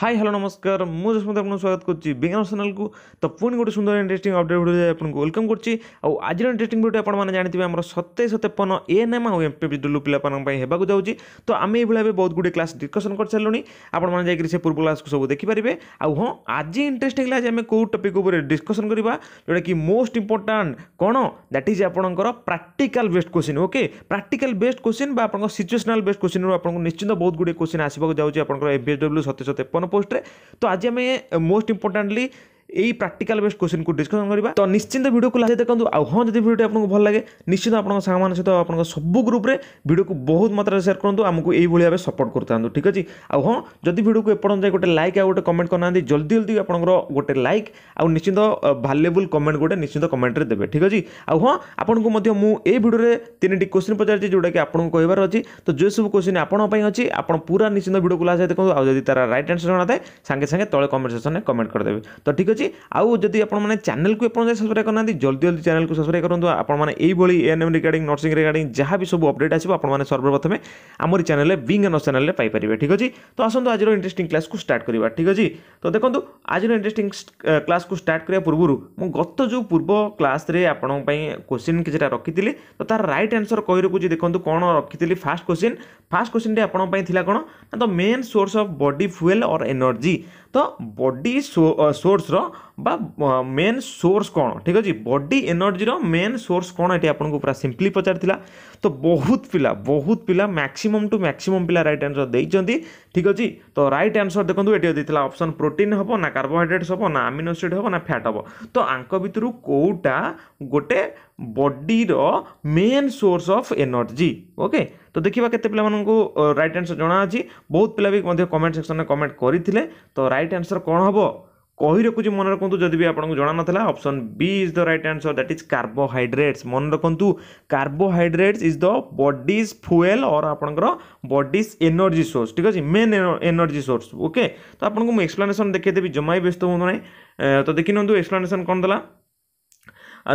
Hi hello নমস্কার মু যশমন্ত আপনার স্বাগত করছি বিজ্ঞান চ্যানেলকু তো পুঁ গোটে সুন্দর ইন্টারেস্টিং অপডেট ভিডিও আপনার ওয়েলকম করছি আজ ইন্টারেস্টিং ভিডিও আপনার জাঁথিবে আমার সতেইশ তেপন এএনএম আউ এমপি ডুলু পিলাপাই হওয়া যাচ্ছি তো আমি এইভাবে এবার বহুত গুড়ি ক্লাস ডিসকসন করেসারু আপনার যাই সে পূর্ব ক্লাসকে সব দেখিপারে আউ হ্যাঁ আজ ইন্টারেস্টিং আজ আমি কেউ টপিক উপরে ডিসকসন করা যেটা কি মোস্ট ইম্পর্টাট কোণ দ্যাট ইজ আপনার practical best question okay practical best question বা আপনার সিচুয়েসনাল বেস্ট কোশ্চিন আপনার নিশ্চিত বহুত গুড়ি কোশ্চিন আসবাক যাচ্ছে আপনার এমপিএস ডব্লু সতেইশ তেপন पोस्ट तो आज आम मोस्ट इंपोर्टाटली এই প্রাকটিকাল বেস্ট কোশ্চিনକୁ ଡିସ୍କସନ୍ କରିବା ତ ନିଶ୍ଚିନ୍ତ ଭିଡ଼ିଓକୁ ଲାଷ୍ଟ ଦେଖନ୍ତୁ ଆଉ ହଁ ଯଦି ଭିଡ଼ିଓଟି ଆପଣଙ୍କୁ ଭଲ ଲାଗେ ନିଶ୍ଚିନ୍ତ ଆପଣଙ୍କ ସାଙ୍ଗମାନଙ୍କ ସହିତ ଆପଣଙ୍କ ସବୁ ଗ୍ରୁପରେ ଭିଡ଼ିଓକୁ ବହୁତ ମାତ୍ରାରେ ସେୟାର କରନ୍ତୁ ଆମକୁ ଏଇଭଳି ଭାବେ ସପୋର୍ଟ କରିଥାନ୍ତୁ ଠିକ୍ ଅଛି ଆଉ ହଁ ଯଦି ଭିଡ଼ିଓକୁ ଏପର୍ଯ୍ୟନ୍ତ ଯାଇ ଗୋଟେ ଲାଇକ୍ ଆଉ ଗୋଟେ କମେଣ୍ଟ କରିନାହାନ୍ତି ଜଲ୍ଦି ଜଲ୍ଦି ଆପଣଙ୍କର ଗୋଟେ ଲାଇକ୍ ଆଉ ନିଶ୍ଚିନ୍ତ ଭାଲ୍ୟୁବୁଲ୍ କମେଣ୍ଟ ଗୋଟେ ନିଶ୍ଚିନ୍ତ କମେଣ୍ଟରେ ଦେବେ ଠିକ୍ ଅଛି ଆଉ ହଁ ଆପଣଙ୍କୁ ମଧ୍ୟ ମୁଁ ଏଇ ଭିଡ଼ିଓରେ ତିନିଟି କୋଶ୍ଚିନ୍ ପଚାରିଛି ଯେଉଁଟାକି ଆପଣଙ୍କୁ କହିବାର ଅଛି ତ ଯେଉଁ ସବୁ କୋଶ୍ଚିନ୍ ଆପଣଙ୍କ ପାଇଁ ଅଛି ଆପଣ ପୁରା ନିଶ୍ଚିନ୍ତ ଭିଡ଼ିଓକୁ ଲାଷ୍ଟ ଦେଖନ୍ତୁ ଆଉ ଯଦି ତାର ରାଇଟ୍ ଆନ୍ସର୍ ଜଣାଥାଏ ସାଙ୍ଗେ ସାଙ୍ଗେ ତଳେ କମେଣ୍ଟ ସେକ୍ସନରେ କମେଣ୍ଟ କରିଦେବେ ତ ଠିକ୍ ଅଛି ଅଛି ଆଉ ଯଦି ଆପଣମାନେ ଚ୍ୟାନେଲ୍କୁ ଏପର୍ଯ୍ୟନ୍ତ ସବସ୍କ୍ରାଇବ୍ କରିନାହାନ୍ତି ଜଲ୍ଦି ଜଲ୍ଦି ଚ୍ୟାନେଲ୍କୁ ସବସ୍କ୍ରାଇବ୍ କରନ୍ତୁ ଆପଣମାନେ ଏଇଭଳି ଏମ୍ ରିଗାର୍ଡିଂ ନର୍ସିଂ ରିଗାର୍ଡିଂ ଯାହା ବି ସବୁ ଅପଡ଼େଟ୍ ଆସିବ ଆପଣମାନେ ସର୍ବପ୍ରଥମେ ଆମରି ଚ୍ୟାନେଲ୍ରେ ବିଙ୍ଗ୍ ନର୍ସ ଚ୍ୟାନେଲ୍ରେ ପାଇପାରିବେ ଠିକ୍ ଅଛି ତ ଆସନ୍ତୁ ଆଜିର ଇଣ୍ଟରେଷ୍ଟିଂ କ୍ଲାସ୍କୁ ଷ୍ଟାର୍ଟ କରିବା ଠିକ୍ ଅଛି ତ ଦେଖନ୍ତୁ ଆଜିର ଇଣ୍ଟରେଷ୍ଟିଂ କ୍ଲାସ୍କୁ ଷ୍ଟାର୍ଟ କରିବା ପୂର୍ବରୁ ମୁଁ ଗତ ଯେଉଁ ପୂର୍ବ କ୍ଲାସ୍ରେ ଆପଣଙ୍କ ପାଇଁ କୋଶ୍ଚିନ୍ କିଛିଟା ରଖିଥିଲି ତ ତା'ର ରାଇଟ୍ ଆନ୍ସର୍ କହି ରଖୁଛି ଦେଖନ୍ତୁ କ'ଣ ରଖିଥିଲି ଫାଷ୍ଟ କୋଶ୍ଚିନ୍ ଫାଷ୍ଟ କୋଶ୍ଚିନ୍ଟି ଆପଣଙ୍କ ପାଇଁ ଥିଲା କ'ଣ ନା the main source of body fuel or energy ତ ବଡି ସୋର୍ସର বা ମେନ୍ ସୋର୍ସ କ'ଣ ଠିକ୍ ଅଛି ବଡି ଏନର୍ଜିର ମେନ୍ ସୋର୍ସ କ'ଣ ଏଠି ଆପଣଙ୍କୁ ପୁରା ସିମ୍ପଲି ପଚାରିଥିଲା ତ ବହୁତ ପିଲା ବହୁତ ପିଲା ମ୍ୟାକ୍ସିମମ୍ ଟୁ ମ୍ୟାକ୍ସିମମ୍ ପିଲା ରାଇଟ୍ ଆନ୍ସର୍ ଦେଇଛନ୍ତି ଠିକ୍ ଅଛି ତ ରାଇଟ୍ ଆନ୍ସର୍ ଦେଖନ୍ତୁ ଏଠି ଦେଇଥିଲା ଅପସନ୍ ପ୍ରୋଟିନ୍ ହେବ ନା କାର୍ବୋହାଇଡ୍ରେଟ୍ସ ହେବ ନା ଆମିନୋ ଏସିଡ୍ ହେବ ନା ଫ୍ୟାଟ୍ ହେବ ତ ଆଙ୍କ ଭିତରୁ କେଉଁଟା ଗୋଟେ ବଡିର main source of energy okay ତ ଦେଖିବା କେତେ ପିଲାମାନଙ୍କୁ ରାଇଟ୍ ଆନ୍ସର୍ ଜଣାଅଛି ବହୁତ ପିଲା ବି ମଧ୍ୟ କମେଣ୍ଟ ସେକ୍ସନରେ କମେଣ୍ଟ କରିଥିଲେ ତ ରାଇଟ୍ ଆନ୍ସର୍ କ'ଣ ହେବ কহি রকুছি মনে রাখতু যদি বি আপনার জনা নথিলা option B is the right answer that is carbohydrates মনে রাখতু carbohydrates is the body's fuel or আপনার বডিজ এনর্জি সোর্স ঠিক আছে মেন এনর্জি সোর্স ওকে তো আপনার মু এক্সপ্লানেসন দেখে দেবি জমা ব্যস্ত হুঁতু না তো দেখি নিউ এক্সপ্লানেসন কম দেলা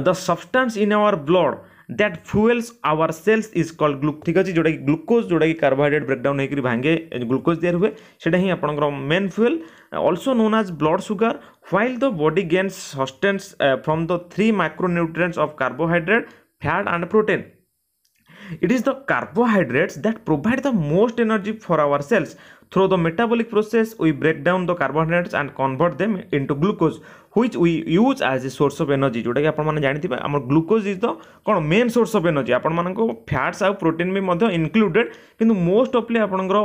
the substance in our blood that fuels our cells is call glucose ଠିକ୍ ଅଛି ଯେଉଁଟାକି ଗ୍ଲୁକୋଜ୍ ଯେଉଁଟାକି କାର୍ବୋହାଇଡ୍ରେଟ୍ ବ୍ରେକ୍ଡାଉନ୍ ହେଇକରି ଭାଙ୍ଗେ ଗ୍ଲୁକୋଜ୍ ତିଆରି ହୁଏ ସେଇଟା ହିଁ ଆପଣଙ୍କର main fuel also known as blood sugar while the body gains sustenance from the three micronutrients of carbohydrate fat and protein it is the carbohydrates that provide the most energy for our cells through the metabolic process we break down the carbohydrates and convert them into glucose which we use as a source of energy ଯେଉଁଟାକି ଆପଣମାନେ ଜାଣିଥିବେ ଆମର glucose is the କ'ଣ main source of energy ଆପଣମାନଙ୍କ fats ଆଉ protein ବି ମଧ୍ୟ included କିନ୍ତୁ ମୋଷ୍ଟ ଅଫ୍ଲି ଆପଣଙ୍କର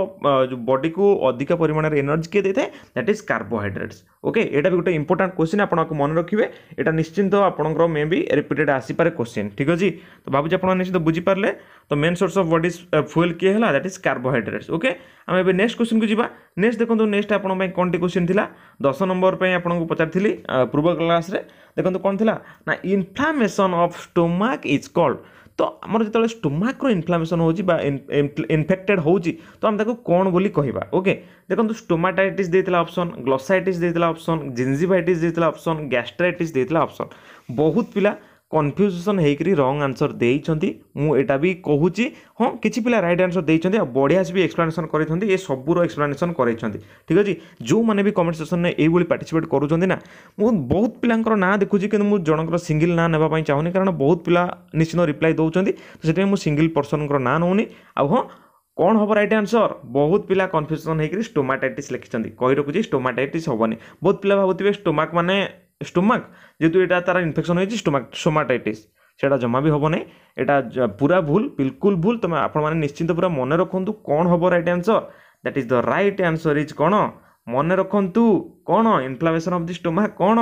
ବଡିକୁ ଅଧିକ ପରିମାଣରେ ଏନର୍ଜି କିଏ ଦେଇଥାଏ ଦ୍ୟାଟ୍ ଇଜ୍ କାର୍ବୋହାଇଡ୍ରେଟ୍ସ ଓକେ ଏଇଟା ବି ଗୋଟେ ଇମ୍ପୋର୍ଟାଣ୍ଟ କୋଶ୍ଚିନ୍ ଆପଣ ଆକୁ ମନେ ରଖିବେ ଏଇଟା ନିଶ୍ଚିନ୍ତ ଆପଣଙ୍କର ମେ ବି ରିପିଟେଡ୍ ଆସିପାରେ କୋଶ୍ଚିନ୍ ଠିକ୍ ଅଛି ତ ଭାବୁଛି ଆପଣ ନିଶ୍ଚିତ ବୁଝିପାରିଲେ ତ main source of body fuel କିଏ ହେଲା ଦ୍ୟାଟ୍ ଇଜ୍ କାର୍ବୋହାଇଡ୍ରେଟ୍ସ ଓକେ ଆମେ ଏବେ ନେକ୍ସଟ କୋଶ୍ଚିନ୍କୁ ଯିବା ନେକ୍ସଟ ଦେଖନ୍ତୁ ନେକ୍ସଟ ଆପଣଙ୍କ ପାଇଁ କ'ଣଟି କୋଶ୍ଚିନ୍ ଥିଲା ଦଶ ନମ୍ବର ପାଇଁ ଆପଣଙ୍କୁ ପଚାରିଥିଲି ପୂର୍ବ କ୍ଲାସ୍ରେ ଦେଖନ୍ତୁ କ'ଣ ଥିଲା ନା inflammation of stomach is called ତ ଆମର ଯେତେବେଳେ ଷ୍ଟୋମାକ୍ର ଇନଫ୍ଲାମେସନ୍ ହେଉଛି ବା ଇନଫେକ୍ଟେଡ଼୍ ହେଉଛି ତ ଆମେ ତାକୁ କ'ଣ ବୋଲି କହିବା ଓକେ ଦେଖନ୍ତୁ ଷ୍ଟୋମାଟାଇଟିସ୍ ଦେଇଥିଲା ଅପସନ୍ ଗ୍ଲସାଇଟିସ୍ ଦେଇଥିଲା ଅପସନ୍ ଜିଞ୍ଜିଭାଇଟିସ୍ ଦେଇଥିଲା ଅପସନ୍ ଗ୍ୟାଷ୍ଟ୍ରାଇଟିସ୍ ଦେଇଥିଲା ଅପସନ୍ ବହୁତ ପିଲା କନଫ୍ୟୁଜେସନ୍ ହେଇକରି ରଙ୍ଗ ଆନ୍ସର୍ ଦେଇଛନ୍ତି ମୁଁ ଏଇଟା ବି କହୁଛି ହଁ କିଛି ପିଲା ରାଇଟ୍ ଆନ୍ସର୍ ଦେଇଛନ୍ତି ଆଉ ବଢ଼ିଆ ସେ ବି ଏକ୍ସପ୍ଲାନେସନ୍ କରିଛନ୍ତି ଏ ସବୁର ଏକ୍ସପ୍ଲାନେସନ୍ କରାଇଛନ୍ତି ଠିକ୍ ଅଛି ଯେଉଁମାନେ ବି କମେଣ୍ଟ ସେକ୍ସନ୍ରେ ଏଇଭଳି ପାର୍ଟିସିପେଟ୍ କରୁଛନ୍ତି ନା ମୁଁ ବହୁତ ପିଲାଙ୍କର ନାଁ ଦେଖୁଛି କିନ୍ତୁ ମୁଁ ଜଣଙ୍କର ସିଙ୍ଗିଲ୍ ନାଁ ନେବା ପାଇଁ ଚାହୁଁନି କାରଣ ବହୁତ ପିଲା ନିଶ୍ଚିନ୍ତ ରିପ୍ଲାଏ ଦେଉଛନ୍ତି ତ ସେଥିପାଇଁ ମୁଁ ସିଙ୍ଗିଲ୍ ପର୍ସନ୍ଙ୍କର ନାଁ ନେଉନି ଆଉ ହଁ କ'ଣ ହେବ ରାଇଟ୍ ଆନ୍ସର୍ ବହୁତ ପିଲା କନଫ୍ୟୁଜନ୍ ହେଇକରି ଷ୍ଟୋମାଟାଇଟିସ୍ ଲେଖିଛନ୍ତି କହି ରଖୁଛି ଷ୍ଟୋମାଟାଇଟିସ୍ ହେବନି ବହୁତ ପିଲା ଭାବୁଥିବେ ଷ୍ଟୋମାକ୍ ମାନେ স্টোমাক যেহেতু এটা তার ইনফেকশন হয়েছে স্টোমাক সোমাটাইটিস সেটা ଜମା ବି ହେବ ନାହିଁ ଏଇଟା ପୁରା ଭୁଲ ବିଲକୁଲ ଭୁଲ ତୁମେ ଆପଣମାନେ ନିଶ୍ଚିନ୍ତ ପୁରା ମନେ ରଖନ୍ତୁ କ'ଣ ହେବ right answer that is the right answer is କ'ଣ ମନେ ରଖନ୍ତୁ କ'ଣ ଇନଫ୍ଲାମେସନ୍ ଅଫ୍ ଦି ଷ୍ଟୋମା କ'ଣ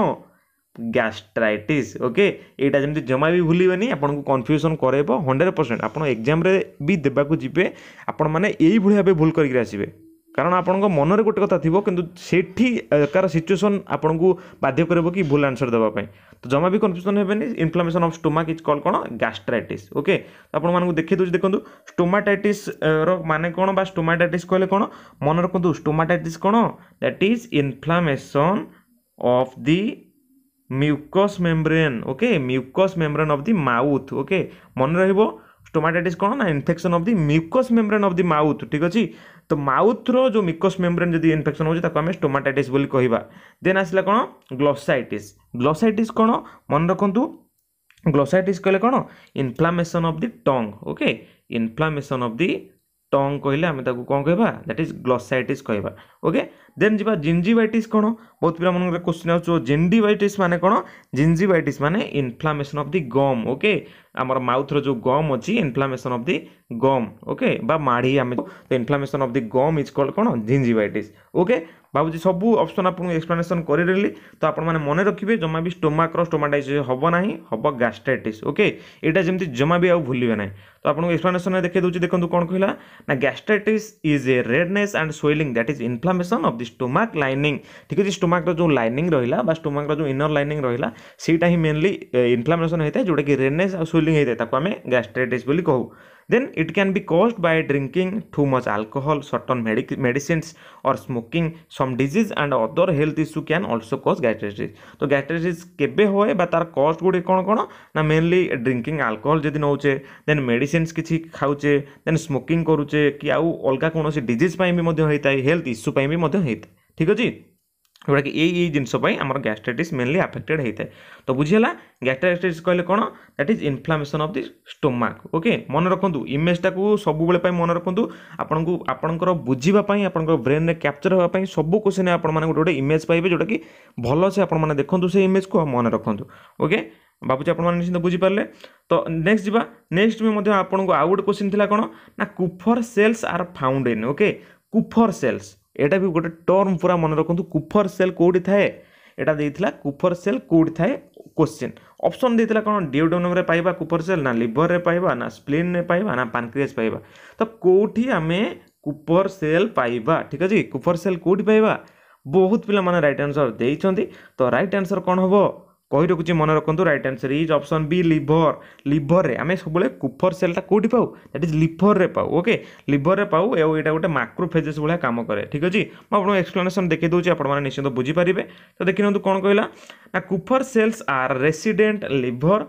ଗ୍ୟାଷ୍ଟ୍ରାଇଟିସ୍ ଓକେ ଏଇଟା ଯେମିତି ଜମା ବି ଭୁଲିବେନି ଆପଣଙ୍କୁ କନଫ୍ୟୁଜନ୍ କରାଇବ ହଣ୍ଡ୍ରେଡ଼ ପରସେଣ୍ଟ ଆପଣ ଏକ୍ଜାମ୍ରେ ବି ଦେବାକୁ ଯିବେ ଆପଣମାନେ ଏଇଭଳି ଭାବେ ଭୁଲ କରିକିରି ଆସିବେ কারণ আপনার মনরে গোটে কথা থাকবে কিন্তু সেটি কার সিচুয়েসন আপনার বাধ্য করব কি ভুল আনসর দেওয়া তো জমা বি কনফ্যুজন হবেনি inflammation of stomach is call কোণ গ্যাস্ট্রাইটিস ওকে আপনার দেখে দেছি দেখুন স্টোমাটাইটিস মানে কোণ বা স্টোমাটাইটিস কহিলে কোণ মনে রাখুন স্টোমাটাইটিস কোণ that is inflammation of the mucous membrane okay mucous membrane of the mouth okay মনে রহব ଷ୍ଟୋମାଟାଇଟିସ୍ କ'ଣ ନା infection of the mucous membrane of the mouth ଠିକ୍ ଅଛି ତ ମାଉଥ୍ର ଯେଉଁ ମିକସ୍ ମେମ୍ବ୍ରେନ୍ ଯଦି ଇନଫେକ୍ସନ୍ ହେଉଛି ତାକୁ ଆମେ ଷ୍ଟୋମାଟାଇଟିସ୍ ବୋଲି କହିବା ଦେନ୍ ଆସିଲା କ'ଣ ଗ୍ଲୋସାଇଟିସ୍ ଗ୍ଲୋସାଇଟିସ୍ କ'ଣ ମନେ ରଖନ୍ତୁ ଗ୍ଲୋସାଇଟିସ୍ କହିଲେ କ'ଣ inflammation of the tongue okay inflammation of the tongue କହିଲେ ଆମେ ତାକୁ କ'ଣ କହିବା ଦ୍ୟାଟ୍ ଇଜ୍ ଗ୍ଲସାଇଟିସ୍ କହିବା ଓକେ ଦେନ୍ ଯିବା ଜିଞ୍ଜିବାଇଟିସ୍ କ'ଣ ବହୁତ ପିଲାମାନଙ୍କର କୋଶ୍ଚିନ୍ ଆସୁଛି ଜିଞ୍ଜିବାଇଟିସ୍ ମାନେ କ'ଣ ଜିଞ୍ଜିବାଇଟିସ୍ ମାନେ inflammation of the gum okay ଆମର ମାଉଥ୍ର ଯେଉଁ ଗମ୍ ଅଛି inflammation of the gum okay ବା ମାଢ଼ି ଆମେ inflammation of the gum is called କ'ଣ ଜିଞ୍ଜିବାଇଟିସ୍ ଓକେ ଭାବୁଛି ସବୁ ଅପସନ୍ ଆପଣଙ୍କୁ ଏକ୍ସପ୍ଲାନେସନ୍ କରିଦେଲି ତ ଆପଣମାନେ ମନେ ରଖିବେ ଜମା ବି ଷ୍ଟୋମାକ୍ର ଷ୍ଟୋମାଟାଇସିସ୍ ହେବ ନାହିଁ ହେବ ଗ୍ୟାଷ୍ଟ୍ରାଇଟିସ୍ ଓକେ ଏଇଟା ଯେମିତି ଜମା ବି ଆଉ ଭୁଲିବେ ନାହିଁ ତ ଆପଣଙ୍କୁ ଏକ୍ସପ୍ଲାନେସନ୍ରେ ଦେଖାଇ ଦେଉଛି ଦେଖନ୍ତୁ କ'ଣ କହିଲା ନା gastritis is a redness and swelling that is inflammation of the stomach lining ଠିକ୍ ଅଛି ଷ୍ଟୋମାକ୍ର ଯେଉଁ ଲାଇନିଂ ରହିଲା ବା ଷ୍ଟୋମାକ୍ର ଯେଉଁ ଇନର୍ ଲାଇନିଂ ରହିଲା ସେଇଟା ହିଁ ମେନଲି ଇନଫ୍ଲାମେସନ୍ ହୋଇଥାଏ ଯେଉଁଟାକି ରେଡ୍ନେସ୍ ଆଉ ସୋଇଲିଂ ହୋଇଥାଏ ତାକୁ ଆମେ ଗ୍ୟାଷ୍ଟ୍ରାଇଟିସ୍ ବୋଲି କହୁ then it can be caused by drinking too much alcohol certain medic medicines or smoking some disease and other health issue can also cause gastritis তো gastritis কেবে হয় বা তার কস্ট গুড়ি কোন কোন না মেইনলি ড্রিঙ্কিং আলকোহল যদি নউছে দেন মেডিসিনস কিছু খাউছে দেন স্মোকিং করুছে কি আউ অলগা কোনসি ডিজিজ পাই বি মধ্য হইতাই হেলথ ইস্যু পাই বি মধ্য হইতাই ঠিক আছে ଯେଉଁଟାକି ଏଇ ଏଇ ଜିନିଷ ପାଇଁ ଆମର ଗ୍ୟାଷ୍ଟ୍ରାଇଟିସ୍ ମେନଲି ଆଫେକ୍ଟେଡ଼୍ ହୋଇଥାଏ ତ ବୁଝିହେଲା ଗ୍ୟାଷ୍ଟ୍ରାଇଟିସ୍ କହିଲେ କ'ଣ that is inflammation of the stomach okay ମନେ ରଖନ୍ତୁ ଇମେଜ୍ଟାକୁ ସବୁବେଳେ ପାଇଁ ମନେ ରଖନ୍ତୁ ଆପଣଙ୍କୁ ଆପଣଙ୍କର ବୁଝିବା ପାଇଁ ଆପଣଙ୍କର ବ୍ରେନ୍ରେ କ୍ୟାପଚର୍ ହେବା ପାଇଁ ସବୁ କୋଶ୍ଚିନ୍ ଆପଣମାନେ ଗୋଟେ ଗୋଟେ ଇମେଜ୍ ପାଇବେ ଯେଉଁଟାକି ଭଲସେ ଆପଣମାନେ ଦେଖନ୍ତୁ ସେ ଇମେଜ୍କୁ ମନେ ରଖନ୍ତୁ ଓକେ ଭାବୁଛି ଆପଣମାନେ ନିଶ୍ଚିନ୍ତ ବୁଝିପାରିଲେ ତ ନେକ୍ସଟ ଯିବା ନେକ୍ସଟ ବି ମଧ୍ୟ ଆପଣଙ୍କୁ ଆଉ ଗୋଟେ କୋଶ୍ଚିନ୍ ଥିଲା କ'ଣ ନା Kupffer cells are found in okay Kupffer cells এটা ବି ଗୋଟେ ଟର୍ମ ପୁରା ମନେ ରଖନ୍ତୁ କୁଫର ସେଲ୍ କେଉଁଠି ଥାଏ এটা ଦେଇଥିଲା କୁଫର ସେଲ୍ କେଉଁଠି ଥାଏ କୋଶ୍ଚିନ୍ ଅପସନ୍ ଦେଇଥିଲା କ'ଣ ଡିଓଡୋନମ୍ରେ ପାଇବା କୁଫର ସେଲ୍ ନା ଲିଭରରେ ପାଇବା ନା ସ୍ପ୍ଲିନ୍ରେ ପାଇବା ନା ପାନକ୍ରିଆସ୍ ପାଇବା ତ କେଉଁଠି ଆମେ କୁଫର ସେଲ୍ ପାଇବା ଠିକ୍ ଅଛି କୁଫର ସେଲ୍ କେଉଁଠି ପାଇବା ବହୁତ ପିଲାମାନେ ରାଇଟ୍ ଆନ୍ସର୍ ଦେଇଛନ୍ତି ତ ରାଇଟ୍ ଆନ୍ସର୍ କ'ଣ ହେବ কহি রকুছি মনে রাখতু right answer is option B liver লিভরের আমি সবুলে কুফর সেলটা কোটি পাও দ্যাট ইজ লিভরের পাও ওকে লিভরের পাও এবং এটা গোটে মাক্রোফেজেস ভাগ কাম করে ঠিক আছে মু আপনার এক্সপ্লেনেসন দেখে দেছি আপনার নিশ্চিত বুঝিপারে তো দেখি নিহত কোণ কহিলা না Kupffer cells are resident liver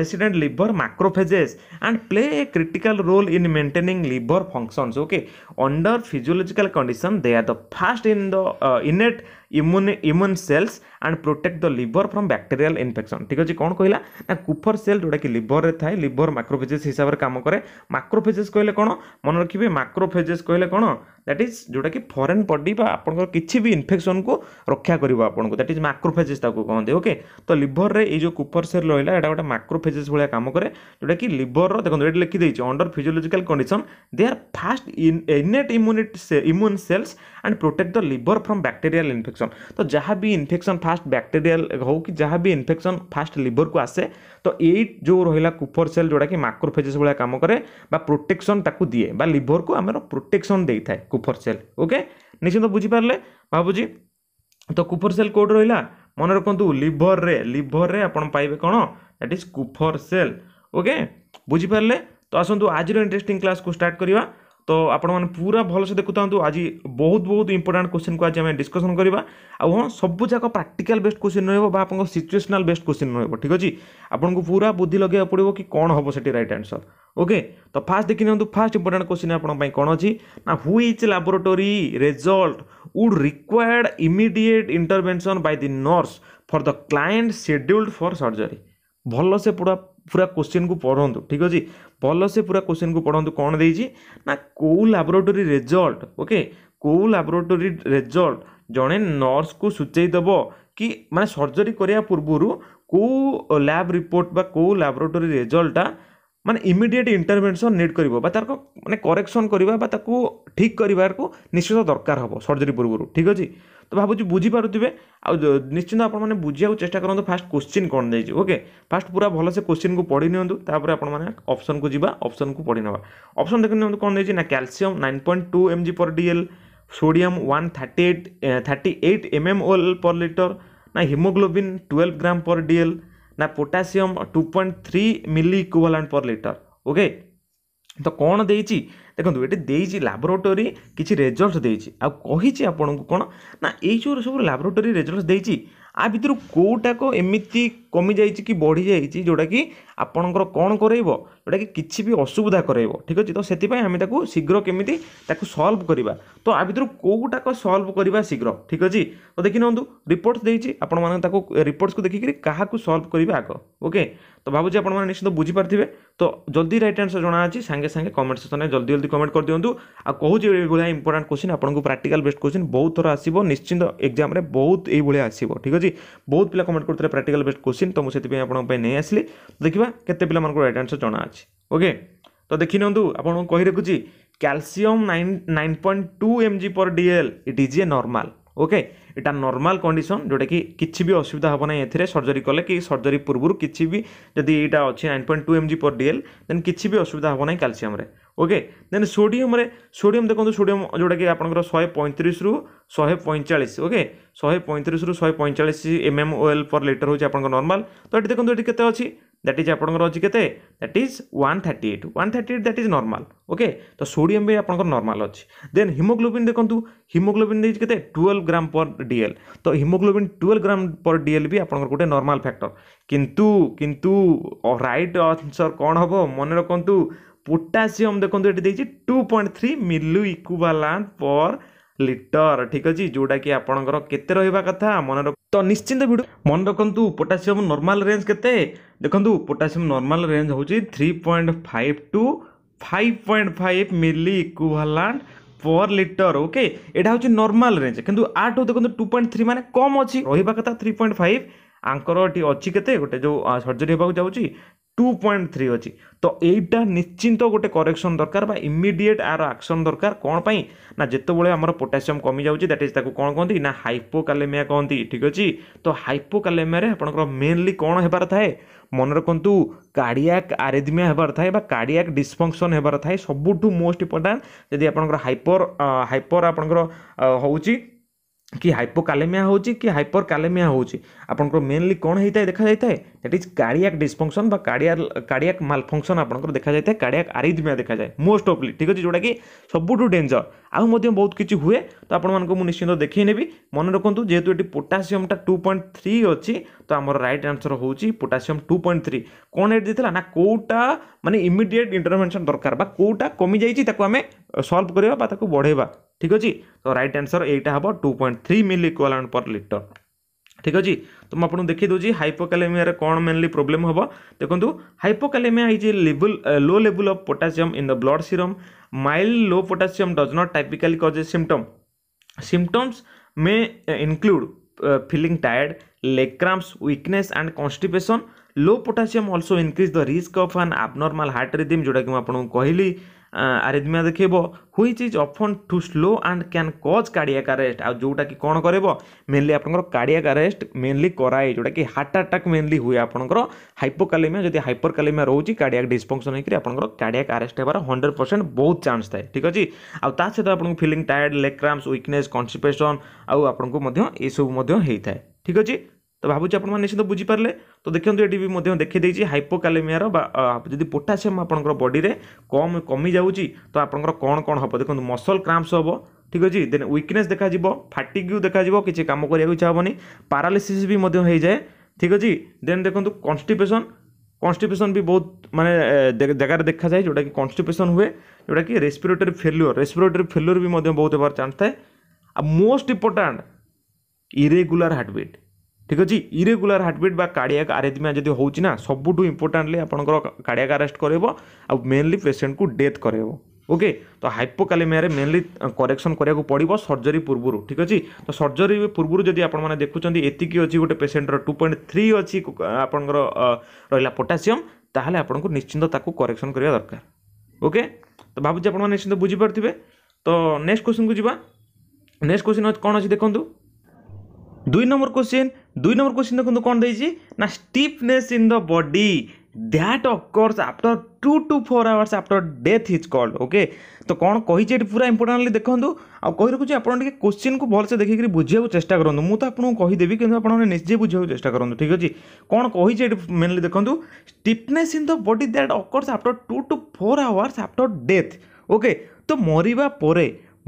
resident liver macrophages and play a critical role in maintaining liver functions okay under physiological condition they are the fast in the uh, innate immune immune cells and protect the liver from bacterial infection ଠିକ୍ ଅଛି କ'ଣ କହିଲା ନା କୁଫର cell ଯେଉଁଟାକି ଲିଭରରେ ଥାଏ liver ମାକ୍ରୋଫେଜେସ୍ ହିସାବରେ କାମ କରେ ମାକ୍ରୋଫେଜେସ୍ କହିଲେ କ'ଣ ମନେ ରଖିବେ ମାକ୍ରୋଫେଜେସ୍ କହିଲେ କ'ଣ ଦ୍ୟାଟ୍ ଇଜ୍ ଯେଉଁଟାକି ଫରେନ୍ ବଡି ବା ଆପଣଙ୍କର କିଛି ବି ଇନଫେକ୍ସନ୍କୁ ରକ୍ଷା କରିବ ଆପଣଙ୍କୁ ଦ୍ୟାଟ୍ ଇଜ୍ ମାକ୍ରୋଫେଜେସ୍ ତାକୁ କହନ୍ତି ଓକେ ତ ଲିଭରରେ ଏଇ ଯେଉଁ କୁଫର ସେଲ୍ ରହିଲା ଏଇଟା ଗୋଟେ ମାକ୍ରୋଫେଜେସ୍ ଭଳିଆ କାମ କରେ ଯେଉଁଟାକି ଲିଭରର ଦେଖନ୍ତୁ ଏଠି ଲେଖିଦେଇଛି under physiological condition they are first innate immunity immune cells and protect the liver from bacterial infection ତ ଯାହା ବି ଇନଫେକ୍ସନ୍ ଫାଷ୍ଟ ବ୍ୟାକ୍ଟେରିଆଲ ହେଉ କି ଯାହା ବି ଇନଫେକ୍ସନ୍ ଫାଷ୍ଟ ଲିଭରକୁ ଆସେ ତ ଏଇ ଯେଉଁ ରହିଲା କୁଫର ସେଲ୍ ଯେଉଁଟାକି ମାକ୍ରୋଫେଜେସ୍ ଭଳିଆ କାମ କରେ ବା ପ୍ରୋଟେକ୍ସନ୍ ତାକୁ ଦିଏ ବା ଲିଭରକୁ ଆମର ପ୍ରୋଟେକ୍ସନ୍ ଦେଇଥାଏ କୁଫର ସେଲ୍ ଓକେ ନିଶ୍ଚିନ୍ତ ବୁଝିପାରିଲେ ଭାବୁଛି ତ କୁଫର ସେଲ୍ କେଉଁଠି ରହିଲା ମନେ ରଖନ୍ତୁ ଲିଭରରେ ଲିଭରରେ ଆପଣ ପାଇବେ କ'ଣ that is Kupffer cell okay ବୁଝିପାରିଲେ ତ ଆସନ୍ତୁ ଆଜିର ଇଣ୍ଟରେଷ୍ଟିଂ କ୍ଲାସ୍କୁ ଷ୍ଟାର୍ଟ କରିବା ତ ଆପଣମାନେ ପୁରା ଭଲସେ ଦେଖୁଥାନ୍ତୁ ଆଜି ବହୁତ ବହୁତ ଇମ୍ପୋର୍ଟାଣ୍ଟ କୋଶ୍ଚିନ୍କୁ ଆଜି ଆମେ ଡିସ୍କସନ୍ କରିବା ଆଉ ହଁ ସବୁଯାକ ପ୍ରାକ୍ଟିକାଲ୍ ବେଷ୍ଟ କୋଶ୍ଚିନ୍ ରହିବ ବା ଆପଣଙ୍କ ସିଚୁଏସନାଲ୍ ବେଷ୍ଟ କୋଶ୍ଚିନ୍ ରହିବ ଠିକ୍ ଅଛି ଆପଣଙ୍କୁ ପୁରା ବୁଦ୍ଧି ଲଗାଇବାକୁ ପଡ଼ିବ କି କ'ଣ ହେବ ସେଠି ରାଇଟ୍ ଆନ୍ସର୍ ଓକେ ତ ଫାଷ୍ଟ ଦେଖି ନିଅନ୍ତୁ ଫାଷ୍ଟ ଇମ୍ପୋର୍ଟାଣ୍ଟ କୋଶ୍ଚିନ୍ ଆପଣଙ୍କ ପାଇଁ କ'ଣ ଅଛି ନା which laboratory result would required immediate intervention by the nurse for the client scheduled for surgery ଭଲସେ ପୁରା ପୁରା କୋଶ୍ଚିନ୍କୁ ପଢ଼ନ୍ତୁ ଠିକ୍ ଅଛି ଭଲସେ ପୁରା କୋଶ୍ଚିନ୍କୁ ପଢ଼ନ୍ତୁ କ'ଣ ଦେଇଛି ନା କେଉଁ ଲାବୋରେଟୋରୀ ରେଜଲ୍ଟ ଓକେ କେଉଁ ଲାବୋରେଟୋରୀ ରେଜଲ୍ଟ ଜଣେ ନର୍ସକୁ ସୂଚାଇ ଦେବ କି ମାନେ ସର୍ଜରୀ କରିବା ପୂର୍ବରୁ କେଉଁ ଲ୍ୟାବ୍ ରିପୋର୍ଟ ବା କେଉଁ ଲାବୋରେଟୋରୀ ରେଜଲ୍ଟଟା ମାନେ ଇମିଡ଼ିଏଟ୍ ଇଣ୍ଟରଭେନସନ୍ ନିଡ୍ କରିବ ବା ତାର ମାନେ କରେକ୍ସନ୍ କରିବା ବା ତାକୁ ଠିକ୍ କରିବାରକୁ ନିଶ୍ଚିତ ଦରକାର ହେବ ସର୍ଜରୀ ପୂର୍ବରୁ ଠିକ୍ ଅଛି ତ ଭାବୁଛି ବୁଝିପାରୁଥିବେ ଆଉ ନିଶ୍ଚିନ୍ତ ଆପଣମାନେ ବୁଝିବାକୁ ଚେଷ୍ଟା କରନ୍ତୁ ଫାଷ୍ଟ କୋଶ୍ଚିନ୍ କ'ଣ ଦେଇଛି ଓକେ ଫାଷ୍ଟ ପୁରା ଭଲସେ କୋଶ୍ଚିନ୍କୁ ପଢ଼ି ନିଅନ୍ତୁ ତାପରେ ଆପଣମାନେ ଅପସନ୍କୁ ଯିବା ଅପସନ୍କୁ ପଢ଼ି ନେବା ଅପସନ୍ ଦେଖି ନିଅନ୍ତୁ କ'ଣ ଦେଇଛି ନା calcium nine point two M G per DL sodium one thirty eight thirty eight M M OL per litre ନା haemoglobin twelve gram per L ନା potassium two point three milliequivalent per litre okay ତ କ'ଣ ଦେଇଛି ଦେଖନ୍ତୁ ଏଠି ଦେଇଛି laboratory କିଛି result ଦେଇଛି ଆଉ କହିଛି ଆପଣଙ୍କୁ କ'ଣ ନା ଏଇ ଯେଉଁ ସବୁ ଲାବୋରେଟୋରୀ ରେଜଲ୍ଟ ଦେଇଛି ଆ ଭିତରୁ କେଉଁଟାକ ଏମିତି କମିଯାଇଛି କି ବଢ଼ିଯାଇଛି ଯେଉଁଟାକି ଆପଣଙ୍କର କ'ଣ କରାଇବ ଯେଉଁଟାକି କିଛି ବି ଅସୁବିଧା କରାଇବ ଠିକ୍ ଅଛି ତ ସେଥିପାଇଁ ଆମେ ତାକୁ ଶୀଘ୍ର କେମିତି ତାକୁ ସଲ୍ଭ କରିବା ତ ଆ ଭିତରୁ କେଉଁଟାକ ସଲ୍ଭ କରିବା ଶୀଘ୍ର ଠିକ୍ ଅଛି ତ ଦେଖିନିଅନ୍ତୁ ରିପୋର୍ଟସ୍ ଦେଇଛି ଆପଣମାନେ ତାକୁ ରିପୋର୍ଟସ୍କୁ ଦେଖିକିରି କାହାକୁ ସଲ୍ଭ କରିବେ ଆଗ ଓକେ ତ ଭାବୁଛି ଆପଣମାନେ ନିଶ୍ଚିତ ବୁଝିପାରିଥିବେ ତ ଜଲ୍ଦି ରାଇଟ୍ ଆନ୍ସର୍ ଜଣାଅଛି ସାଙ୍ଗେ ସାଙ୍ଗେ କମେଣ୍ଟ ସେକ୍ସନ୍ରେ ଜଲ୍ଦି ଜଲ୍ଦି କମେଣ୍ଟ କରିଦିଅନ୍ତୁ ଆଉ କହୁଛି ଏଇଭଳିଆ ଇମ୍ପୋର୍ଟାଣ୍ଟ କୋଶ୍ଚିନ୍ ଆପଣଙ୍କୁ ପ୍ରାକ୍ଟିକାଲ୍ ବେଷ୍ଟ କୋଶ୍ଚିନ୍ ବହୁତ ଥର ଆସିବ ନିଶ୍ଚିନ୍ତ ଏକ୍ଜାମ୍ରେ ବହୁତ ଏଇଭଳିଆ ଆସିବ ଠିକ୍ ଅଛି ବହୁତ ପିଲା କମେଣ୍ଟ କରୁଥିଲେ ପ୍ରାକ୍ଟିକାଲ୍ ବେଷ୍ଟ କୋଶ୍ଚିନ୍ କୋଶ୍ଚିନ୍ ତ ମୁଁ ସେଥିପାଇଁ ଆପଣଙ୍କ ପାଇଁ ନେଇ ଆସିଲି ଦେଖିବା କେତେ ପିଲାମାନଙ୍କୁ ରାଇଟ୍ ଆନ୍ସର୍ ଅଛି ଓକେ ତ ଦେଖିନିଅନ୍ତୁ ଆପଣଙ୍କୁ କହି ରଖୁଛି calcium nine nine point two M G per DL it is a normal okay ଏଇଟା ନର୍ମାଲ୍ କଣ୍ଡିସନ୍ ଯେଉଁଟାକି କିଛି ବି ଅସୁବିଧା ହେବ ନାହିଁ ଏଥିରେ ସର୍ଜରୀ କଲେ କି ସର୍ଜରୀ ପୂର୍ବରୁ କିଛି ବି ଯଦି ଏଇଟା ଅଛି nine point two M G per DL then କିଛି ବି ଅସୁବିଧା ହେବ ନାହିଁ କ୍ୟାଲସିୟମ୍ରେ ଓକେ ଦେନ୍ ସୋଡ଼ିୟମ୍ରେ ସୋଡ଼ିୟମ୍ ଦେଖନ୍ତୁ ସୋଡ଼ିୟମ୍ ଯେଉଁଟାକି ଆପଣଙ୍କର ଶହେ ପଇଁତିରିଶରୁ ଶହେ ପଇଁଚାଳିଶ ଓକେ ଶହେ ପଇଁତିରିଶରୁ ଶହେ ପଇଁଚାଳିଶ M M O L per litre ହେଉଛି ଆପଣଙ୍କ ନର୍ମାଲ୍ ତ ଏଠି ଦେଖନ୍ତୁ ଏଠି କେତେ ଅଛି ଦ୍ୟାଟ୍ ଇଜ୍ ଆପଣଙ୍କର ଅଛି କେତେ that is one thirty eight one thirty eight that is normal okay ତ ସୋଡ଼ିୟମ୍ ବି ଆପଣଙ୍କର ନର୍ମାଲ୍ ଅଛି ଦେନ୍ ହିମୋଗ୍ଲୋବିନ୍ ଦେଖନ୍ତୁ ହିମୋଗ୍ଲୋବିନ୍ ଦେଇଛି କେତେ ଟୁଏଲ୍ଭ ଗ୍ରାମ୍ ପର୍ ଡିଏଲ୍ ତ haemoglobin twelve gram per DL ବି ଆପଣଙ୍କର ଗୋଟେ ନର୍ମାଲ୍ ଫ୍ୟାକ୍ଟର କିନ୍ତୁ କିନ୍ତୁ ରାଇଟ୍ ଆନ୍ସର୍ କ'ଣ ହେବ ମନେ ରଖନ୍ତୁ ପୋଟାସିୟମ୍ ଦେଖନ୍ତୁ ଏଠି ଦେଇଛି ଟୁ ପଏଣ୍ଟ ଥ୍ରୀ ମିଲୁ ଇକୁବାଲାନ୍ସ ପର୍ লিটর ঠিক আছে যেটা কি আপনার কেতে রহবা কথা মনে রাখ তো নিশ্চিন্ত ভিডিও মনে রাখতু পোটাসিয়াম নর্মাল রেঞ্জ কেতে দেখুন পোটাসিয়াম নর্মাল রেঞ্জ হচ্ছে three point five to five point five milliequivalent per litre ওকে এটা হচ্ছে নর্মাল রেঞ্জ কিন্তু আঠু দেখুন টু পয়েন্ট থ্রি মানে কম অছি রহবা কথা থ্রি পয়েন্ট ফাইভ আঙ্কর এটি অছি কেতে গোটে যে সর্জরি হওয়া যাচ্ছি টু পয়েন্ট থ্রি ଅଛି ତ ଏଇଟା ନିଶ୍ଚିନ୍ତ ଗୋଟେ କରେକ୍ସନ୍ ଦରକାର ବା ଇମିଡ଼ିଏଟ୍ ଆର ଆକ୍ସନ୍ ଦରକାର କ'ଣ ପାଇଁ ନା ଯେତେବେଳେ ଆମର ପୋଟାସିୟମ୍ କମିଯାଉଛି ଦ୍ୟାଟ୍ ଇଜ୍ ତାକୁ କ'ଣ କହନ୍ତି ନା ହାଇପୋକାଲେମିଆ କହନ୍ତି ଠିକ୍ ଅଛି ତ ହାଇପୋକାଲେମିଆରେ ଆପଣଙ୍କର ମେନ୍ଲି କ'ଣ ହେବାର ଥାଏ ମନେ ରଖନ୍ତୁ କାର୍ଡ଼ିଆକ୍ ଆରେଦିମିଆ ହେବାର ଥାଏ ବା କାର୍ଡ଼ିଆକ୍ ଡିସଫଙ୍କସନ୍ ହେବାର ଥାଏ ସବୁଠୁ ମୋଷ୍ଟ ଇମ୍ପୋର୍ଟାଣ୍ଟ ଯଦି ଆପଣଙ୍କର ହାଇପର ହାଇପର ଆପଣଙ୍କର ହେଉଛି କି ହାଇପୋକାଲେମିଆ ହେଉଛି କି ହାଇପର କାଲେମିଆ ହେଉଛି ଆପଣଙ୍କର ମେନଲି କ'ଣ ହେଇଥାଏ ଦେଖାଯାଇଥାଏ ଦ୍ୟାଟ୍ ଇଜ୍ କାର୍ଡ଼ିଆକ୍ ଡିସଫଙ୍କସନ୍ ବା କାର୍ଡ଼ିଆ କାର୍ଡ଼ିଆକ୍ ମାଲଫଙ୍କସନ୍ ଆପଣଙ୍କର ଦେଖାଯାଇଥାଏ କାର୍ଡ଼ିଆକ୍ ଆରିଥମିଆ ଦେଖାଯାଏ ମୋଷ୍ଟ ଅଫଲି ଠିକ୍ ଅଛି ଯେଉଁଟାକି ସବୁଠୁ ଡେଞ୍ଜର ଆଉ ମଧ୍ୟ ବହୁତ କିଛି ହୁଏ ତ ଆପଣମାନଙ୍କୁ ମୁଁ ନିଶ୍ଚିନ୍ତ ଦେଖେଇ ନେବି ମନେ ରଖନ୍ତୁ ଯେହେତୁ ଏଠି ପୋଟାସିୟମଟା ଟୁ ପଏଣ୍ଟ ଥ୍ରୀ ଅଛି ତ ଆମର ରାଇଟ୍ ଆନ୍ସର୍ ହେଉଛି ପୋଟାସିୟମ ଟୁ ପଏଣ୍ଟ ଥ୍ରୀ କ'ଣ ଏଠି ଦେଇଥିଲା ନା କେଉଁଟା ମାନେ ଇମିଡ଼ିଏଟ୍ ଇଣ୍ଟରଭେନସନ୍ ଦରକାର ବା କେଉଁଟା କମିଯାଇଛି ତାକୁ ଆମେ ସଲ୍ଭ କରିବା ବା ତାକୁ ବଢ଼େଇବା ঠিক ଅଛି ତ ରାଇଟ୍ ଆନ୍ସର୍ ଏଇଟା ହେବ two point three milliequivalent per litre ঠিক ଅଛି ତ ମୁଁ ଆପଣଙ୍କୁ ଦେଖେଇ ଦେଉଛି ହାଇପୋକାଲେମିଆରେ କ'ଣ ମେନଲି ପ୍ରୋବ୍ଲେମ୍ ହେବ ଦେଖନ୍ତୁ ହାଇପୋକାଲେମିଆ ଇଜ୍ ଏ ଲେବୁଲ୍ ଲୋ ଲେବୁଲ୍ of potassium in the blood serum mild low potassium does not ଟାଇପିକାଲି cause A symptom symptoms May include filling tired leg cramps weakness and କନ୍ଷ୍ଟିପେସନ୍ low potassium also increase the risk of आन आबनर्माल heart rhythm जोटा कि मुझे कहली arrhythmia ଦେଖେଇବ which is often too slow and can cause cardiac arrest ଆଉ ଯେଉଁଟାକି କ'ଣ କରିବ ମେନଲି ଆପଣଙ୍କର କାର୍ଡ଼ିଆକ୍ ଆରେଷ୍ଟ ମେନଲି କରାଏ ଯେଉଁଟାକି ହାର୍ଟ ଆଟାକ୍ ମେନଲି ହୁଏ ଆପଣଙ୍କର ହାଇପୋକାଲିମିଆ ଯଦି ହାଇପରକାଲିମିଆ ରହୁଛି କାର୍ଡ଼ିଆକ୍ ଡିସଫଙ୍କସନ୍ ହେଇକରି ଆପଣଙ୍କର କାର୍ଡ଼ିଆକ୍ ଆରେଷ୍ଟ ହେବାର ହଣ୍ଡ୍ରେଡ଼ ପରସେଣ୍ଟ ବହୁତ ଚାନ୍ସ ଥାଏ ଠିକ୍ ଅଛି ଆଉ ତା ସହିତ ଆପଣଙ୍କୁ feeling tired leg cramps weakness constipation ଆଉ ଆପଣଙ୍କୁ ମଧ୍ୟ ଏସବୁ ମଧ୍ୟ ହେଇଥାଏ ଠିକ୍ ଅଛି ତ ଭାବୁଛି ଆପଣମାନେ ନିଶ୍ଚିନ୍ତ ବୁଝିପାରିଲେ ତ ଦେଖନ୍ତୁ ଏଠି ବି ମଧ୍ୟ ଦେଖେଇ ଦେଇଛି ହାଇପୋକାଲେମିଆର ବା ଯଦି ପୋଟାସିୟମ୍ ଆପଣଙ୍କର ବଡ଼ିରେ କମ୍ କମିଯାଉଛି ତ ଆପଣଙ୍କର କ'ଣ କ'ଣ ହେବ ଦେଖନ୍ତୁ ମସଲ କ୍ରାମ୍ପସ୍ ହେବ ଠିକ୍ ଅଛି ଦେନ୍ ୱିକନେସ୍ ଦେଖାଯିବ ଫାଟିଗ୍ ଦେଖାଯିବ କିଛି କାମ କରିବାକୁ ଇଚ୍ଛା ହେବନି ପାରାଲିସିସ୍ ବି ମଧ୍ୟ ହେଇଯାଏ ଠିକ୍ ଅଛି ଦେନ୍ ଦେଖନ୍ତୁ କନଷ୍ଟିପେସନ୍ କନଷ୍ଟିପେସନ୍ ବି ବହୁତ ମାନେ ଜାଗାରେ ଦେଖାଯାଏ ଯେଉଁଟାକି କନଷ୍ଟିପେସନ୍ ହୁଏ ଯେଉଁଟାକି ରେସ୍ପିରେଟୋରୀ ଫେଲୁଅର୍ ରେସ୍ପିରେଟୋରୀ ଫେଲୁଅର୍ ବି ମଧ୍ୟ ବହୁତ ହେବାର ଚାନ୍ସ ଥାଏ ଆଉ ମୋଷ୍ଟ ଇମ୍ପୋର୍ଟାଣ୍ଟ ଇରେଗୁଲାର ହାର୍ଟବିଟ୍ ঠিক ଅଛି ଇରେଗୁଲାର ହାର୍ଟବିଟ୍ ବା କାର୍ଡ଼ିଆକ୍ ଆରେଥମିଆ ଯଦି ହେଉଛି ନା ସବୁଠୁ ଇମ୍ପୋର୍ଟାଣ୍ଟଲି ଆପଣଙ୍କର କାର୍ଡ଼ିଆକ୍ ଆରେଷ୍ଟ କରେଇବ ଆଉ ମେନଲି ପେସେଣ୍ଟକୁ ଡେଥ୍ କରେଇବ ଓକେ ତ ହାଇପୋକାଲେମିଆରେ ମେନଲି କରେକ୍ସନ୍ କରିବାକୁ ପଡ଼ିବ ସର୍ଜରୀ ପୂର୍ବରୁ ଠିକ୍ ଅଛି ତ ସର୍ଜରୀ ପୂର୍ବରୁ ଯଦି ଆପଣମାନେ ଦେଖୁଛନ୍ତି ଏତିକି ଅଛି ଗୋଟେ ପେସେଣ୍ଟର ଟୁ ପଏଣ୍ଟ ଥ୍ରୀ ଅଛି ଆପଣଙ୍କର ରହିଲା ପୋଟାସିୟମ୍ ତାହେଲେ ଆପଣଙ୍କୁ ନିଶ୍ଚିନ୍ତ ତାକୁ କରେକ୍ସନ୍ କରିବା ଦରକାର ଓକେ ତ ଭାବୁଛି ଆପଣମାନେ ନିଶ୍ଚିନ୍ତ ବୁଝିପାରୁଥିବେ ତ ନେକ୍ସଟ କ୍ୱେଶ୍ଚନକୁ ଯିବା ନେକ୍ସଟ କ୍ୱେଶ୍ଚନ କ'ଣ ଅଛି ଦେଖନ୍ତୁ दुई नंबर क्वेश्चन दुई नंबर क्वेश्चन देखो कौन देना stiffness in the body that occurs after two to four hours after death is called okay तो कौन कही पूरा इंपोर्टाटली देखो आई रखुच्छे आपके क्वेश्चन को भलसे देखिक बुझे चेस्टा करूँ मुझे आपको कहीदेवी कि आपजे बुझे चेस्टा करते ठीक अच्छे कौन कही मेनली देखो stiffness in the body that occurs after two to four hours after death okay तो मरवा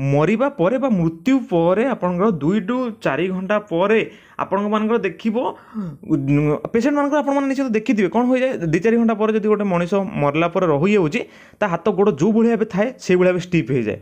ମରିବା ପରେ ବା ମୃତ୍ୟୁ ପରେ ଆପଣଙ୍କର ଦୁଇରୁ ଚାରି ଘଣ୍ଟା ପରେ ଆପଣଙ୍କମାନଙ୍କର ଦେଖିବ ପେସେଣ୍ଟମାନଙ୍କର ଆପଣମାନେ ନିଶ୍ଚିତ ଦେଖିଥିବେ କ'ଣ ହୋଇଯାଏ ଦୁଇ ଚାରି ଘଣ୍ଟା ପରେ ଯଦି ଗୋଟେ ମଣିଷ ମରିଲା ପରେ ରହିଯାଉଛି ତା ହାତ ଗୋଡ଼ ଯେଉଁ ଭଳି ଭାବେ ଥାଏ ସେଇଭଳି ଭାବେ ଷ୍ଟିପ୍ ହେଇଯାଏ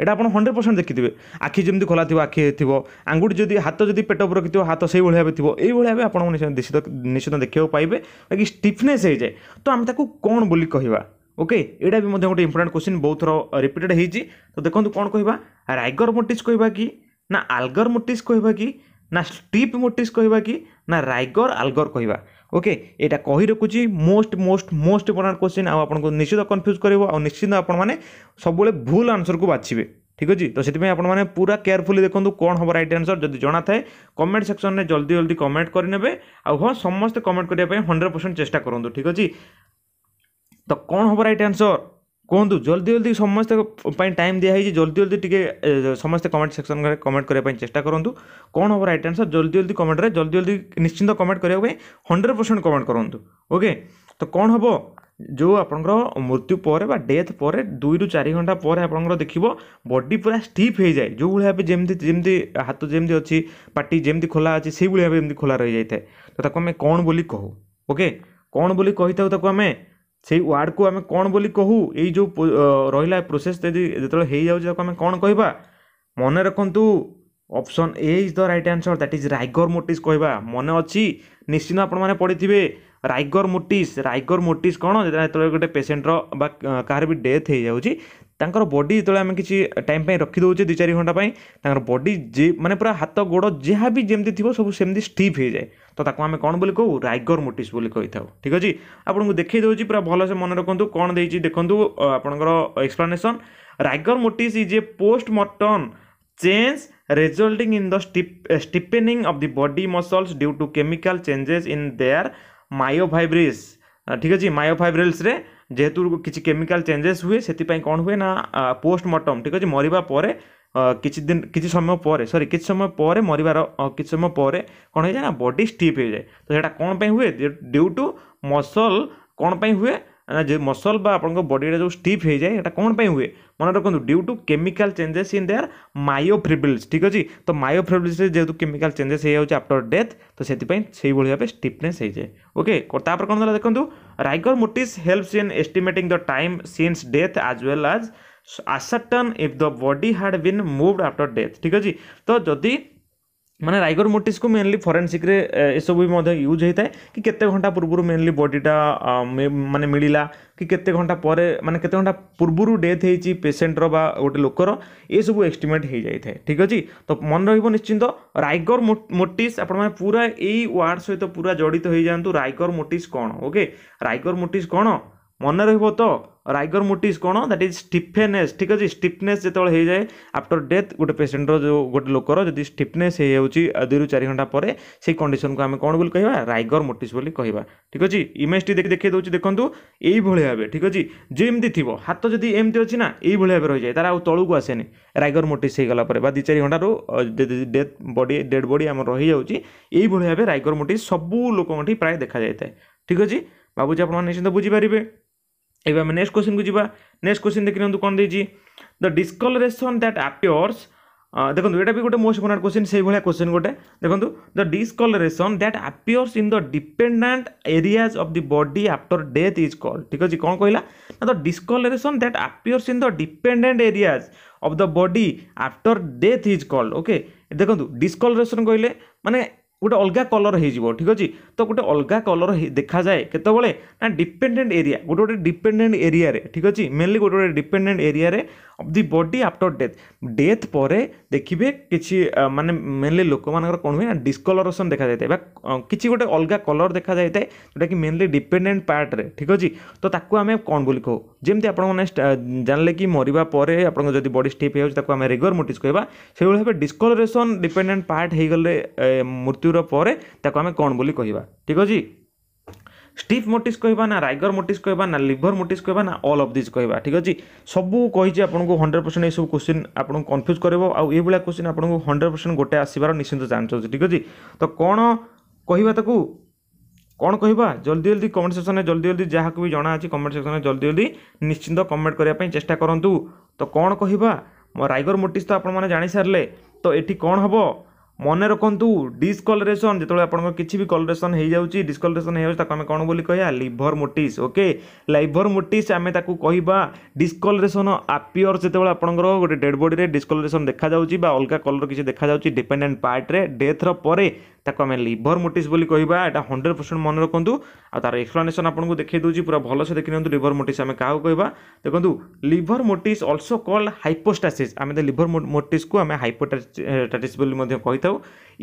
ଏଇଟା ଆପଣ ହଣ୍ଡ୍ରେଡ଼ ପରସେଣ୍ଟ ଦେଖିଥିବେ ଆଖି ଯେମିତି ଖୋଲା ଥିବ ଆଖି ଥିବ ଆଙ୍ଗୁଠି ଯଦି ହାତ ଯଦି ପେଟ ଉପରେ ରଖିଥିବ ହାତ ସେଇଭଳି ଭାବେ ଥିବ ଏଇଭଳି ଭାବେ ଆପଣଙ୍କୁ ନିଶ୍ଚିତ ନିଶ୍ଚିତ ଦେଖିବାକୁ ପାଇବେ ବାକି ଷ୍ଟିଫନେସ୍ ହେଇଯାଏ ତ ଆମେ ତାକୁ କ'ଣ ବୋଲି କହିବା ওকে ଏଇଟା ବି ମଧ୍ୟ ଗୋଟେ ଇମ୍ପୋର୍ଟାଣ୍ଟ କ୍ୱେଶ୍ଚିନ୍ ବହୁତ ଥର ରିପିଟେଡ୍ ହେଇଛି ତ ଦେଖନ୍ତୁ କ'ଣ କହିବା ରାଇଗର ମୋଟିସ୍ କହିବା କି ନା ଆଲଗର ମୋଟିସ୍ କହିବା କି ନା ଷ୍ଟିପ୍ ମୋଟିସ୍ କହିବା କି ନା ରାଇଗର ଆଲଗର କହିବା ଓକେ ଏଇଟା କହି ରଖୁଛି most most most important question ଆଉ ଆପଣଙ୍କୁ ନିଶ୍ଚିତ କନଫ୍ୟୁଜ୍ କରିବ ଆଉ ନିଶ୍ଚିତ ଆପଣମାନେ ସବୁବେଳେ ଭୁଲ ଆନ୍ସରକୁ ବାଛିବେ ঠিক আছে তো সেই আপনার পুরা কেয়ারফুলি দেখুন কোণ হব রাইট আনসর যদি জনা থাকে কমেন্ট সেকশনে জলদি জলদি কমেন্ট করে নেবে আহ সমস্তে কমেন্ট করা হন্ড্রেড পরসেন্ট চেষ্টা করুন ঠিক আছে ତ କ'ଣ ହେବ ରାଇଟ୍ ଆନ୍ସର୍ କୁହନ୍ତୁ ଜଲ୍ଦି ଜଲ୍ଦି ସମସ୍ତଙ୍କ ପାଇଁ ଟାଇମ୍ ଦିଆହେଇଛି ଜଲ୍ଦି ଜଲ୍ଦି ଟିକେ ସମସ୍ତେ କମେଣ୍ଟ ସେକ୍ସନ୍ରେ କମେଣ୍ଟ କରିବା ପାଇଁ ଚେଷ୍ଟା କରନ୍ତୁ କ'ଣ ହେବ ରାଇଟ୍ ଆନ୍ସର୍ ଜଲ୍ଦି ଜଲ୍ଦି କମେଣ୍ଟରେ ଜଲ୍ଦି ଜଲ୍ଦି ନିଶ୍ଚିନ୍ତ କମେଣ୍ଟ କରିବା ପାଇଁ ହଣ୍ଡ୍ରେଡ଼ ପରସେଣ୍ଟ କମେଣ୍ଟ କରନ୍ତୁ ଓକେ ତ କ'ଣ ହେବ ଯେଉଁ ଆପଣଙ୍କର ମୃତ୍ୟୁ ପରେ ବା ଡେଥ୍ ପରେ ଦୁଇରୁ ଚାରି ଘଣ୍ଟା ପରେ ଆପଣଙ୍କର ଦେଖିବ ବଡି ପୁରା ଷ୍ଟିଫ୍ ହେଇଯାଏ ଯେଉଁ ଭଳିଆ ଭାବେ ଯେମିତି ଯେମିତି ହାତ ଯେମିତି ଅଛି ପାଟି ଯେମିତି ଖୋଲା ଅଛି ସେଇଭଳି ଭାବେ ଏମିତି ଖୋଲା ରହିଯାଇଥାଏ ତ ତାକୁ ଆମେ କ'ଣ ବୋଲି କହୁ ଓକେ କ'ଣ ବୋଲି କହିଥାଉ ତାକୁ ଆମେ সেই ୱାର୍ଡ଼କୁ ଆମେ କ'ଣ ବୋଲି କହୁ ଏଇ ଯେଉଁ ରହିଲା ପ୍ରୋସେସ୍ ଯଦି ଯେତେବେଳେ ହେଇଯାଉଛି ତାକୁ ଆମେ କ'ଣ କହିବା ମନେ ରଖନ୍ତୁ option A is the right answer that is rigor mortis କହିବା ମନେ ଅଛି ନିଶ୍ଚିନ୍ତ ଆପଣମାନେ ପଢ଼ିଥିବେ ରାଇଗର୍ ମୋଟିସ୍ ରାଇଗର୍ ମୋଟିସ୍ କ'ଣ ଯେତେବେଳେ ଗୋଟେ ପେସେଣ୍ଟର ବା କାହାର ବି ଡେଥ୍ ହେଇଯାଉଛି ତାଙ୍କର ବଡ଼ି ଯେତେବେଳେ ଆମେ କିଛି ଟାଇମ୍ ପାଇଁ ରଖିଦେଉଛେ ଦୁଇ ଚାରି ଘଣ୍ଟା ପାଇଁ ତାଙ୍କର ବଡ଼ି ଯେ ମାନେ ପୁରା ହାତ ଗୋଡ଼ ଯାହା ବି ଯେମିତି ଥିବ ସବୁ ସେମିତି ଷ୍ଟିଫ୍ ହେଇଯାଏ ତ ତାକୁ ଆମେ କ'ଣ ବୋଲି କହୁ ରାଇଗର ମୋଟିସ୍ ବୋଲି କହିଥାଉ ଠିକ୍ ଅଛି ଆପଣଙ୍କୁ ଦେଖେଇ ଦେଉଛି ପୁରା ଭଲସେ ମନେ ରଖନ୍ତୁ କ'ଣ ଦେଇଛି ଦେଖନ୍ତୁ ଆପଣଙ୍କର explanation rigor mortis is a post mortem change resulting in the stiffening of the body muscles due to chemical changes in their myofibrills ঠিক আছে মায়োফাইব্রিলসরে ଯେହେତୁ କିଛି କେମିକାଲ ଚେଞ୍ଜେସ୍ ହୁଏ ସେଥିପାଇଁ କ'ଣ ହୁଏ ନା ପୋଷ୍ଟମର୍ଟମ୍ ଠିକ୍ ଅଛି ମରିବା ପରେ କିଛି ଦିନ କିଛି ସମୟ ପରେ ସରି କିଛି ସମୟ ପରେ ମରିବାର କିଛି ସମୟ ପରେ କ'ଣ ହେଇଯାଏ ନା ବଡ଼ି ଷ୍ଟିଫ୍ ହେଇଯାଏ ତ ସେଇଟା କ'ଣ ପାଇଁ ହୁଏ ଡ୍ୟୁ ଟୁ ମସଲ କ'ଣ ପାଇଁ ହୁଏ ଯେ ମସଲ ବା ଆପଣଙ୍କ ବଡ଼ିରେ ଯେଉଁ ଷ୍ଟିଫ୍ ହେଇଯାଏ ଏଇଟା କ'ଣ ପାଇଁ ହୁଏ ମନେ ରଖନ୍ତୁ due to chemical changes in their myofibrils ଠିକ୍ ଅଛି ତ ମାୟୋଫ୍ରିବିଲ୍ସରେ ଯେହେତୁ କେମିକାଲ୍ ଚେଞ୍ଜେସ୍ ହେଇଯାଉଛି ଆଫ୍ଟର ଡେଥ୍ ତ ସେଥିପାଇଁ ସେଇଭଳି ଭାବେ ଷ୍ଟିଫନେସ୍ ହେଇଯାଏ ଓକେ ତାପରେ କ'ଣ ହେଲା ଦେଖନ୍ତୁ rigor mortis helps in estimating the time since death as well as ascertain if the body had been moved after death ଠିକ୍ ଅଛି ତ ଯଦି ମାନେ ରାଇଗର ମୋଟିସ୍କୁ ମେନଲି ଫରେନ୍ସିକ୍ରେ ଏସବୁ ବି ମଧ୍ୟ ୟୁଜ୍ ହେଇଥାଏ କି କେତେ ଘଣ୍ଟା ପୂର୍ବରୁ ମେନଲି ବଡ଼ିଟା ମାନେ ମିଳିଲା କି କେତେ ଘଣ୍ଟା ପରେ ମାନେ କେତେ ଘଣ୍ଟା ପୂର୍ବରୁ ଡେଥ୍ ହେଇଛି ପେସେଣ୍ଟର ବା ଗୋଟେ ଲୋକର ଏସବୁ ଏଷ୍ଟିମେଟ୍ ହେଇଯାଇଥାଏ ଠିକ୍ ଅଛି ତ ମନେ ରହିବ ନିଶ୍ଚିନ୍ତ ରାଇଗର ମୋଟିସ୍ ଆପଣମାନେ ପୁରା ଏଇ ୱାର୍ଡ଼ ସହିତ ପୁରା ଜଡ଼ିତ ହେଇଯାଆନ୍ତୁ ରାଇଗର ମୋଟିସ୍ କ'ଣ ଓକେ ରାଇଗର ମୋଟିସ୍ କ'ଣ ମନେ ରହିବ ତ ରାଇଗରମୋଟିସ୍ କ'ଣ ଦ୍ୟାଟ୍ ଇଜ୍ ଷ୍ଟିଫେନେସ୍ ଠିକ୍ ଅଛି ଷ୍ଟିଫନେସ୍ ଯେତେବେଳେ ହେଇଯାଏ ଆଫ୍ଟର୍ ଡେଥ୍ ଗୋଟେ ପେସେଣ୍ଟର ଯେଉଁ ଗୋଟେ ଲୋକର ଯଦି ଷ୍ଟିଫନେସ୍ ହେଇଯାଉଛି ଦୁଇରୁ ଚାରି ଘଣ୍ଟା ପରେ ସେଇ କଣ୍ଡିସନ୍କୁ ଆମେ କ'ଣ ବୋଲି କହିବା ରାଇଗରମୋଟିସ୍ ବୋଲି କହିବା ଠିକ୍ ଅଛି ଇମେଜ୍ଟି ଦେଖି ଦେଖେଇ ଦେଉଛି ଦେଖନ୍ତୁ ଏଇଭଳି ଭାବେ ଠିକ୍ ଅଛି ଯେମିତି ଥିବ ହାତ ଯଦି ଏମିତି ଅଛି ନା ଏଇଭଳି ଭାବେ ରହିଯାଏ ତାର ଆଉ ତଳକୁ ଆସେନି ରାଇଗରମୋଟିସ୍ ହେଇଗଲା ପରେ ବା ଦୁଇ ଚାରି ଘଣ୍ଟାରୁ ଡେଥ୍ ବଡ଼ି ଡେଡ଼୍ ବଡ଼ି ଆମର ରହିଯାଉଛି ଏଇଭଳି ଭାବେ ରାଇଗରମୋଟିସ୍ ସବୁ ଲୋକଙ୍କଠି ପ୍ରାୟ ଦେଖାଯାଇଥାଏ ଠିକ୍ ଅଛି ଭାବୁଛି ଆପଣମାନେ ନିଶ୍ଚିନ୍ତ ବୁଝିପାରିବେ ଏବେ ଆମେ ନେକ୍ସଟ କ୍ୱେଶ୍ଚିନ୍କୁ ଯିବା ନେକ୍ସଟ କ୍ୱେଶ୍ଚିନ୍ ଦେଖି ନିଅନ୍ତୁ କ'ଣ ଦେଇଛି ଦ ଡିସ୍କଲରେସନ୍ ଦ୍ୟାଟ୍ ଆପିୟର୍ସ ଦେଖନ୍ତୁ ଏଇଟା ବି ଗୋଟେ ମୋଷ୍ଟ ଇମ୍ପୋର୍ଟାଣ୍ଟ କ୍ୱେଶ୍ଚିନ୍ ସେଇଭଳିଆ କ୍ୱେଶ୍ଚିନ୍ ଗୋଟେ ଦେଖନ୍ତୁ the discoloration that appears in the dependent areas of the body after death is called ଠିକ୍ ଅଛି କ'ଣ କହିଲା ନା the discoloration that appears in the dependent areas of the body after death is called okay ଦେଖନ୍ତୁ discoloration କହିଲେ ମାନେ ଗୋଟେ ଅଲଗା କଲର୍ ହେଇଯିବ ଠିକ୍ ଅଛି ତ ଗୋଟେ ଅଲଗା କଲର୍ ଦେଖାଯାଏ କେତେବେଳେ ନା ଡିପେଣ୍ଡେଣ୍ଟ ଏରିଆ ଗୋଟେ ଗୋଟେ ଡିପେଣ୍ଡେଣ୍ଟ ଏରିଆରେ ଠିକ୍ ଅଛି ମେନଲି ଗୋଟେ ଗୋଟେ ଡିପେଣ୍ଡେଣ୍ଟ ଏରିଆରେ of the body after death death ପରେ ଦେଖିବେ କିଛି ମାନେ ମେନଲି ଲୋକମାନଙ୍କର କ'ଣ ହୁଏ ନା ଡିସ୍କଲରେସନ୍ ଦେଖାଯାଇଥାଏ ବା କିଛି ଗୋଟେ ଅଲଗା କଲର୍ ଦେଖାଯାଇଥାଏ ଯେଉଁଟାକି ମେନଲି ଡିପେଣ୍ଡେଣ୍ଟ ପାର୍ଟରେ ଠିକ୍ ଅଛି ତ ତାକୁ ଆମେ କ'ଣ ବୋଲି କହୁ ଯେମିତି ଆପଣମାନେ ଜାଣିଲେ କି ମରିବା ପରେ ଆପଣଙ୍କ ଯଦି ବଡି ଷ୍ଟିପ୍ ହେଇଯାଉଛି ତାକୁ ଆମେ ରେଗର୍ ମୋଟିସ୍ କହିବା ସେଇଭଳି ଭାବେ ଡିସ୍କଲରେସନ୍ ଡିପେଣ୍ଡେଣ୍ଟ ପାର୍ଟ ହେଇଗଲେ ମୃତ୍ୟୁ ମୃତ୍ୟୁର ପରେ ତାକୁ ଆମେ କ'ଣ ବୋଲି କହିବା ଠିକ୍ ଅଛି ଷ୍ଟିଫ୍ ମୋଟିସ୍ କହିବା ନା ରାଇଗର ମୋଟିସ୍ କହିବା ନା ଲିଭର ମୋଟିସ୍ କହିବା ନା ଅଲ୍ ଅଫ୍ ଦିଜ୍ କହିବା ଠିକ୍ ଅଛି ସବୁ କହିଛି ଆପଣଙ୍କୁ ହଣ୍ଡ୍ରେଡ଼ ପରସେଣ୍ଟ ଏସବୁ କୋଶ୍ଚିନ୍ ଆପଣଙ୍କୁ କନଫ୍ୟୁଜ୍ କରିବ ଆଉ ଏଇଭଳିଆ କୋଶ୍ଚିନ୍ ଆପଣଙ୍କୁ ହଣ୍ଡ୍ରେଡ଼ ପରସେଣ୍ଟ ଗୋଟେ ଆସିବାର ନିଶ୍ଚିନ୍ତ ଚାନ୍ସ ଅଛି ଠିକ୍ ଅଛି ତ କ'ଣ କହିବା ତାକୁ କ'ଣ କହିବା ଜଲ୍ଦି ଜଲ୍ଦି କମେଣ୍ଟ ସେକ୍ସନ୍ରେ ଜଲ୍ଦି ଜଲ୍ଦି ଯାହାକୁ ବି ଜଣା ଅଛି କମେଣ୍ଟ ସେକ୍ସନ୍ରେ ଜଲ୍ଦି ଜଲ୍ଦି ନିଶ୍ଚିନ୍ତ କମେଣ୍ଟ କରିବା ପାଇଁ ଚେଷ୍ଟା କରନ୍ତୁ ତ କ'ଣ କହିବା ରାଇଗର ମୋଟିସ୍ ତ ଆପଣମାନେ ଜାଣିସାରିଲେ ତ ଏଠି କ'ଣ ହେବ ମନେ ରଖନ୍ତୁ ଡିସ୍କଲରେସନ୍ ଯେତେବେଳେ ଆପଣଙ୍କର କିଛି ବି କଲରେସନ୍ ହେଇଯାଉଛି ଡିସ୍କଲରେସନ୍ ହେଇଯାଉଛି ତାକୁ ଆମେ କ'ଣ ବୋଲି କହିବା livor mortis okay livor mortis ଆମେ ତାକୁ କହିବା ଡିସ୍କଲରେସନ୍ ଆପିଅର୍ସ ଯେତେବେଳେ ଆପଣଙ୍କର ଗୋଟେ ଡେଡ୍ ବଡ଼ିରେ ଡିସ୍କଲରେସନ୍ ଦେଖାଯାଉଛି ବା ଅଲଗା କଲର୍ କିଛି ଦେଖାଯାଉଛି ଡିପେଣ୍ଡେଣ୍ଟ ପାର୍ଟରେ ଡେଥ୍ର ପରେ ତାକୁ ଆମେ ଲିଭର୍ ମୋଟିସ୍ ବୋଲି କହିବା ଏଇଟା ହଣ୍ଡ୍ରେଡ଼ ପରସେଣ୍ଟ ମନେ ରଖନ୍ତୁ ଆଉ ତା'ର ଏକ୍ସପ୍ଲାନେସନ୍ ଆପଣଙ୍କୁ ଦେଖେଇ ଦେଉଛି ପୁରା ଭଲସେ ଦେଖି ନିଅନ୍ତୁ ଲିଭର ମୋଟିସ୍ ଆମେ କାହାକୁ କହିବା ଦେଖନ୍ତୁ livor mortis also called hypostasis ଆମେ ଦ ଲିଭର ମୋଟିସ୍କୁ ଆମେ ହାଇପୋଟାଟିସ୍ ବୋଲି ମଧ୍ୟ କହିଥାଉ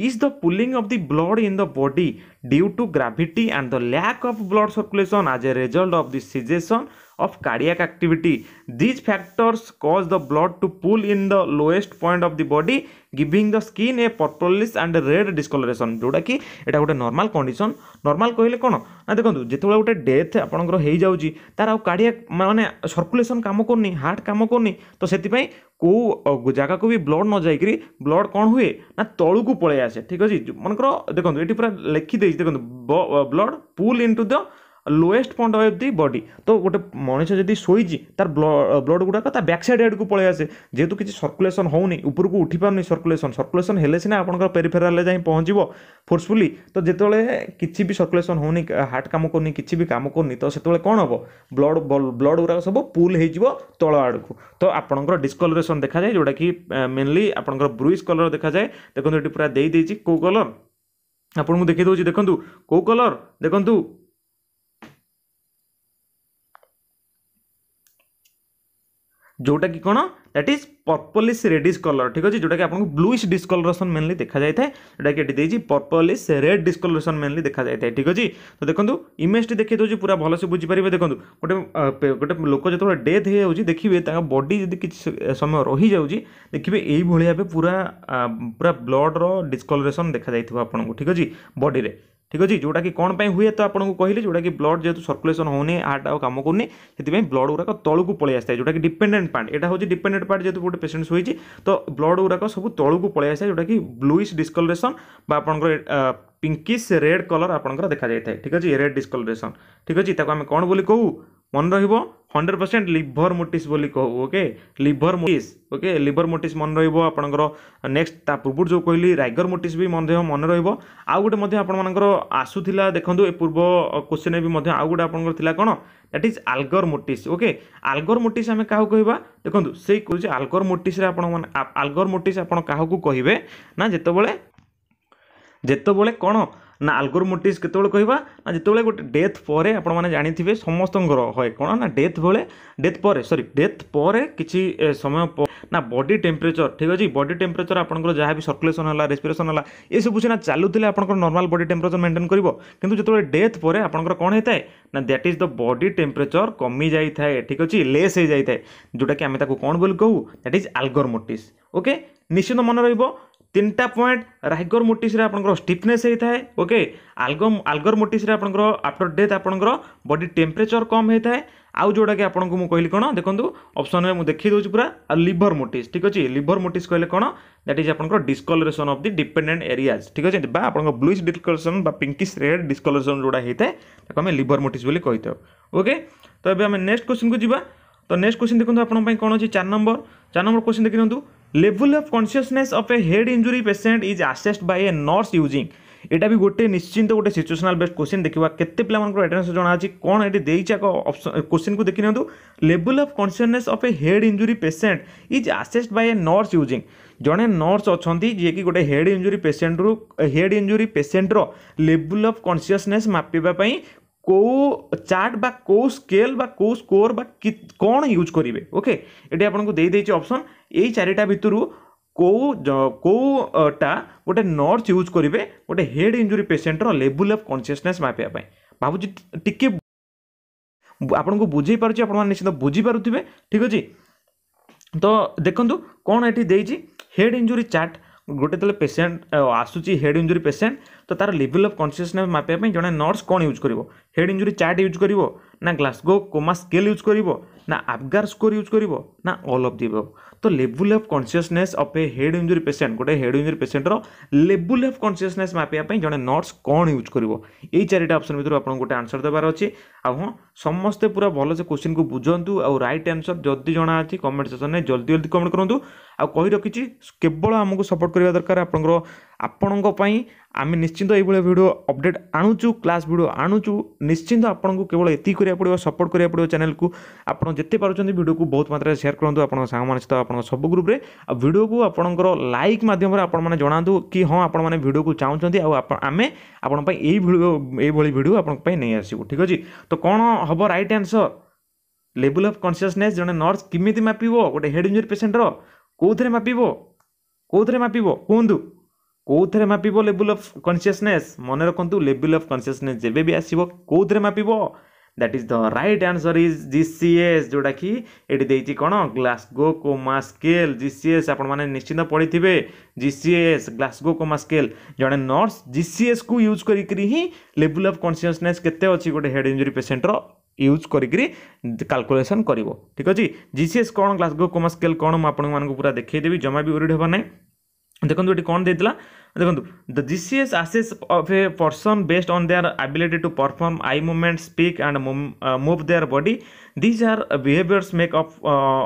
is the pooling of the blood in the body due to gravity and the lack of blood circulation as a result of the cessation of cardiac activity. These factors cause the blood to pool in the lowest point of the body, giving the skin a purplish and red discoloration. जोटाकि एटा गोटे normal condition normal कहले कौन ना देखो जितेबाला गोटे death आपंकर हो जाऊँगी तार आउ कार्डियाक मानने सर्कुलेसन कम करनी हार्ट कम करनी तो से କେଉଁ ଜାଗାକୁ ବି ବ୍ଲଡ଼ ନ ଯାଇକରି ବ୍ଲଡ଼ କ'ଣ ହୁଏ ନା ତଳକୁ ପଳେଇ ଆସେ ଠିକ୍ ଅଛି ମନେକର ଦେଖନ୍ତୁ ଏଠି ପୁରା ଲେଖିଦେଇଛି ଦେଖନ୍ତୁ blood pool into the lowest point of the body ତ ଗୋଟେ ମଣିଷ ଯଦି ଶୋଇଛି ତାର ବ୍ଲଡ଼୍ ଗୁଡ଼ାକ ତା ବ୍ୟାକ୍ ସାଇଡ଼୍ ଆଡ଼କୁ ପଳେଇ ଆସେ ଯେହେତୁ କିଛି ସର୍କୁଲେସନ୍ ହେଉନି ଉପରକୁ ଉଠିପାରୁନି ସର୍କୁଲେସନ୍ ସର୍କୁଲେସନ୍ ହେଲେ ସିନା ଆପଣଙ୍କର ପେରିଫେରାଲ୍ରେ ଯାଇ ପହଞ୍ଚିବ ଫୋର୍ସଫୁଲି ତ ଯେତେବେଳେ କିଛି ବି ସର୍କୁଲେସନ୍ ହେଉନି ହାର୍ଟ କାମ କରୁନି କିଛି ବି କାମ କରୁନି ତ ସେତେବେଳେ କ'ଣ ହେବ ବ୍ଲଡ଼୍ ବ୍ଲଡ଼୍ ଗୁଡ଼ାକ ସବୁ ପୁଲ୍ ହେଇଯିବ ତଳ ଆଡ଼କୁ ତ ଆପଣଙ୍କର ଡିସ୍କଲରେସନ୍ ଦେଖାଯାଏ ଯେଉଁଟାକି ମେନ୍ଲି ଆପଣଙ୍କର ବ୍ରୁଇସ୍ କଲର୍ ଦେଖାଯାଏ ଦେଖନ୍ତୁ ଏଠି ପୁରା ଦେଇଦେଇଛି କେଉଁ କଲର୍ ଆପଣଙ୍କୁ ଦେଖେଇ ଦେଉଛି ଦେଖନ୍ତୁ କେଉଁ କଲର୍ ଦେଖନ୍ତୁ जोटा कि कौन that is purplish red colour ठीक अच्छे जोटा कि आपको ब्लूश डिस्कलरेसन मेनली देखा जाए जोटा कि पर्पलीस रेड डिस्कलरेसन मेनली देखा जाए ठीक अच्छे तो देखो इमेजट देखे दूसरी पूरा भल से बुझीपर देखो गोटे गोटे लोक जो डेथ हो देखिए बडी जब कि समय रही जा देखिए यही भाव पूरा पूरा ब्लड डिस्कलरेसन देखा जाए आपको ठीक अच्छे बडी में ठीक अच्छे जोटा कि कौन हुए तो आपको कहे जो ब्लड जो सर्कुलेसन होनी हार्ट आउ कम करें ब्लड गुराक तौक पलि है जोटा कि डिपेडेंट पार्ट एट हूँ डिपेडेंट पार्ट जो गोटे पेसेंट्स हो तो ब्लड गुराक सब तौक पलि आए जोटा कि ब्लूस डिस्कलरेसन आप पिंकिश रेड कलर आप देखा जाए ठीक अच्छे रेड डिस्कलरेसन ठीक अच्छे आम कौन बोली कहू মনে রাখব হন্ড্রেড পরসেন্ট লিভর মোটিস বলে কু ওকে লিভর মোটিস ওকে লিভর মোটিস মনে রহব আপনার নেক্সট তা পূর্ব যে কহিলি রাইগর মোটিস বি মনে রহব আউ গোটে মধ্যে আপনার আসুলা দেখুন এ পূর্ব কোশ্চিনে বি আউ গোটে আপনার লা কোণ দ্যাট ইজ আলগর মোটিস ওকে আলগর মোটিস আমি কাহু কহবা দেখুন সেই কুচি আলগর মোটিসে আপনার আলগর মোটিস আপনার কাহু কহবে না যেতবে যেতবে কোণ ନା ଆଲଗୋରମୋଟିସ୍ କେତେବେଳେ କହିବା ନା ଯେତେବେଳେ ଗୋଟେ ଡେଥ୍ ପରେ ଆପଣମାନେ ଜାଣିଥିବେ ସମସ୍ତଙ୍କର ହଏ କ'ଣ ନା ଡେଥ୍ ବେଳେ ଡେଥ୍ ପରେ ସରି ଡେଥ୍ ପରେ କିଛି ସମୟ ନା ବଡି ଟେମ୍ପରେଚର ଠିକ୍ ଅଛି ବଡି ଟେମ୍ପରେଚର ଆପଣଙ୍କର ଯାହା ବି ସର୍କୁଲେସନ୍ ହେଲା ରେସ୍ପିରେସନ୍ ହେଲା ଏସବୁ ସିନା ଚାଲୁଥିଲେ ଆପଣଙ୍କର ନର୍ମାଲ୍ ବଡି ଟେମ୍ପରେଚର ମେଣ୍ଟେନ୍ କରିବ କିନ୍ତୁ ଯେତେବେଳେ ଡେଥ୍ ପରେ ଆପଣଙ୍କର କ'ଣ ହେଇଥାଏ ନା that is the body temperature କମିଯାଇଥାଏ ଠିକ୍ ଅଛି ଲେସ୍ ହେଇଯାଇଥାଏ ଯେଉଁଟାକି ଆମେ ତାକୁ କ'ଣ ବୋଲି କହୁ ଦ୍ୟାଟ୍ ଇଜ୍ ଆଲଗୋରମୋଟିସ୍ ଓକେ ନିଶ୍ଚିନ୍ତ ମନେ ରହିବ ତିନିଟା ପଏଣ୍ଟ ରାଇଗର ମୋଟିସରେ ଆପଣଙ୍କର ଷ୍ଟିଫନେସ୍ ହେଇଥାଏ ଓକେ ଆଲଗମ ଆଲଗର ମୋଟିସରେ ଆପଣଙ୍କର ଆଫ୍ଟର ଡେଥ୍ ଆପଣଙ୍କର ବଡି ଟେମ୍ପରେଚର କମ୍ ହେଇଥାଏ ଆଉ ଯେଉଁଟାକି ଆପଣଙ୍କୁ ମୁଁ କହିଲି କ'ଣ ଦେଖନ୍ତୁ ଅପସନରେ ମୁଁ ଦେଖି ଦେଉଛି ପୁରା ଆଉ ଲିଭର ମୋଟିସ୍ ଠିକ୍ ଅଛି ଲିଭର ମୋଟିସ୍ କହିଲେ କ'ଣ ଦ୍ୟାଟ୍ ଇଜ୍ ଆପଣଙ୍କର discoloration of the dependent areas ଠିକ୍ ଅଛି ବା ଆପଣଙ୍କ ବ୍ଲୁଇସ୍ ଡିସ୍କଲରେସନ୍ ବା ପିଙ୍କିସ୍ ରେଡ୍ ଡିସ୍କଲରେସନ୍ ଯେଉଁଟା ହେଇଥାଏ ତାକୁ ଆମେ ଲିଭର ମୋଟିସ୍ ବୋଲି କହିଥାଉ ଓକେ ତ ଏବେ ଆମେ ନେକ୍ସଟ କ୍ୱେଶ୍ଚନକୁ ଯିବା तो नेक्स्ट क्वेश्चन देखो आपंपाई कौन अच्छी चार नंबर चार नंबर क्वेश्चन देखी निंतु level of consciousness of a head injury patient is assessed by a nurse using এটা বি গোটে নিশ্চিন্ত গোটে সিচুয়েসনাল বেস্ট কোশ্চিন দেখিবা কেতে পিলামানকৰ আটেন্ডেন্স জনা আছে কোন এটি দেইছে এক অপশন কোশ্চিন কু দেখি নিয়ন্তু level of consciousness of a head injury patient is assessed by a nurse using ଜଣେ ନର୍ସ ଅଛନ୍ତି ଯିଏକି ଗୋଟେ ହେଡ଼୍ ଇଞ୍ଜୁରି ପେସେଣ୍ଟରୁ ହେଡ଼୍ ଇଞ୍ଜୁରି ପେସେଣ୍ଟର ଲେବୁଲ୍ ଅଫ୍ କନସିୟସନେସ୍ ମାପିବା ପାଇଁ को चार्ट बा को स्केल बा को स्कोर बा कौन यूज करेंगे ओके ये आपको अप्सन यही चारिटा भितर कौ कौटा गोटे नर्स यूज करेंगे गोटे हेड इंजुरी पेसेंटर लेवल अफ कनसीयसने मापापी भावुच टी आपको बुझे पार्टी आपश्चित बुझीपे ठीक अच्छे तो देखो कौन ये हेड इंजुरी चार्ट ଗୋଟେ ଯେତେବେଳେ ପେସେଣ୍ଟ ଆସୁଛି ହେଡ଼୍ ଇଞ୍ଜୁରି ପେସେଣ୍ଟ ତ ତା'ର ଲେଭେଲ୍ ଅଫ୍ କନସିୟସନେସ୍ ମାପିବା ପାଇଁ ଜଣେ ନର୍ସ କ'ଣ ୟୁଜ୍ କରିବ ହେଡ଼୍ ଇଞ୍ଜୁରି ଚାର୍ଟ ୟୁଜ୍ କରିବ ନା ଗ୍ଲାସ୍ଗୋ କୋମା ସ୍କେଲ୍ ୟୁଜ୍ କରିବ ନା ଆବଗାର ସ୍କୋର ୟୁଜ୍ କରିବ ନା ଅଲ୍ ଅଫ୍ ଦି ଏଭବ୍ ତ ଲେବୁଲ୍ of consciousness of a head injury patient ଗୋଟେ ହେଡ଼୍ ଇଞ୍ଜୁରି ପେସେଣ୍ଟର ଲେବୁଲ୍ ଅଫ୍ କନସିୟସନେସ୍ ମାପିବା ପାଇଁ ଜଣେ ନର୍ସ କ'ଣ ୟୁଜ୍ କରିବ ଏଇ ଚାରିଟା ଅପସନ୍ ଭିତରୁ ଆପଣଙ୍କୁ ଗୋଟେ ଆନ୍ସର୍ ଦେବାର ଅଛି ଆଉ ହଁ ସମସ୍ତେ ପୁରା ଭଲସେ କୋଶ୍ଚିନ୍କୁ ବୁଝନ୍ତୁ ଆଉ ରାଇଟ୍ ଆନ୍ସର୍ ଯଦି ଜଣା ଅଛି କମେଣ୍ଟ ସେକ୍ସନ୍ରେ ଜଲ୍ଦି ଜଲ୍ଦି କମେଣ୍ଟ କରନ୍ତୁ ଆଉ କହି ରଖିଛି କେବଳ ଆମକୁ ସପୋର୍ଟ କରିବା ଦରକାର ଆପଣଙ୍କର ଆପଣଙ୍କ ପାଇଁ ଆମେ ନିଶ୍ଚିନ୍ତ ଏଇଭଳିଆ ଭିଡ଼ିଓ ଅପଡ଼େଟ୍ ଆଣୁଛୁ କ୍ଲାସ୍ ଭିଡ଼ିଓ ଆଣୁଛୁ ନିଶ୍ଚିନ୍ତ ଆପଣଙ୍କୁ କେବଳ ଏତିକି କରିବାକୁ ପଡ଼ିବ ସପୋର୍ଟ କରିବାକୁ ପଡ଼ିବ ଚ୍ୟାନେଲ୍କୁ ଆପଣ ଯେତେ ପାରୁଛନ୍ତି ଭିଡ଼ିଓକୁ ବହୁତ ମାତ୍ରାରେ ସେୟାର କରନ୍ତୁ ଆପଣଙ୍କ ସାଙ୍ଗମାନଙ୍କ ସହିତ ଆପଣଙ୍କ ସବୁ ଗ୍ରୁପ୍ରେ ଆଉ ଭିଡ଼ିଓକୁ ଆପଣଙ୍କର ଲାଇକ୍ ମାଧ୍ୟମରେ ଆପଣମାନେ ଜଣାନ୍ତୁ କି ହଁ ଆପଣମାନେ ଭିଡ଼ିଓକୁ ଚାହୁଁଛନ୍ତି ଆଉ ଆମେ ଆପଣଙ୍କ ପାଇଁ ଏଇ ଭିଡ଼ିଓ ଏଇଭଳି ଭିଡ଼ିଓ ଆପଣଙ୍କ ପାଇଁ ନେଇ ଆସିବୁ ଠିକ୍ ଅଛି ତ କ'ଣ ହେବ ରାଇଟ୍ ଆନ୍ସର୍ ଲେବୁଲ୍ ଅଫ୍ କନସିୟସନେସ୍ ଜଣେ ନର୍ସ କେମିତି ମାପିବ ଗୋଟେ ହେଡ଼୍ ଇଞ୍ଜୁରୀ ପେସେଣ୍ଟର କେଉଁଥିରେ ମାପିବ କେଉଁଥିରେ ମାପିବ କୁହନ୍ତୁ କେଉଁଥିରେ ମାପିବ ଲେବୁଲ୍ ଅଫ୍ କନସିୟସନେସ୍ ମନେ ରଖନ୍ତୁ ଲେବୁଲ୍ ଅଫ୍ କନସିୟସନେସ୍ ଯେବେ ବି ଆସିବ କେଉଁଥିରେ ମାପିବ that is the right answer is G C S ଯେଉଁଟାକି ଏଠି ଦେଇଛି କ'ଣ Glasgow coma scale G C S ଆପଣମାନେ ନିଶ୍ଚିନ୍ତ ପଢ଼ିଥିବେ G C S Glasgow coma scale ଜଣେ ନର୍ସ ଜି ସି ଏସ୍କୁ ୟୁଜ୍ କରିକିରି ହିଁ ଲେବୁଲ୍ ଅଫ୍ କନସିୟସନେସ୍ କେତେ ଅଛି ଗୋଟେ ହେଡ଼୍ ଇଞ୍ଜୁରି ପେସେଣ୍ଟର ୟୁଜ୍ କରିକିରି କାଲକୁଲେସନ୍ କରିବ ଠିକ୍ ଅଛି ଜି ସି ଏସ୍ କ'ଣ ଗ୍ଲାସ୍ଗୋ କୋମା ସ୍କେଲ୍ କ'ଣ ମୁଁ ଆପଣମାନଙ୍କୁ ପୁରା ଦେଖେଇଦେବି ଜମା ବି ୱରିଡ଼୍ ହେବ ନାହିଁ ଦେଖନ୍ତୁ ଏଠି କ'ଣ ଦେଇଥିଲା ଦେଖନ୍ତୁ the G C S assess of a person based on their ability to perform eye movement speak and move their body these are behaviours make of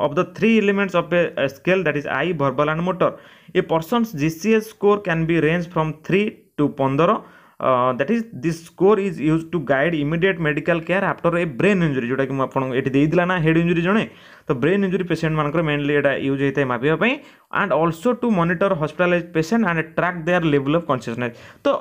of the three elements of a scale that is eye verbal and motor a person's G C S score can be range from three to ପନ୍ଦର that is this score is use to guide immediate medical care after a brain injury जोटा कि आपला ना head injury जे तो brain injury patient मानकर mainly एटा use होता है मापापी and also to monitor hospitalize patient and track their level of consciousness तो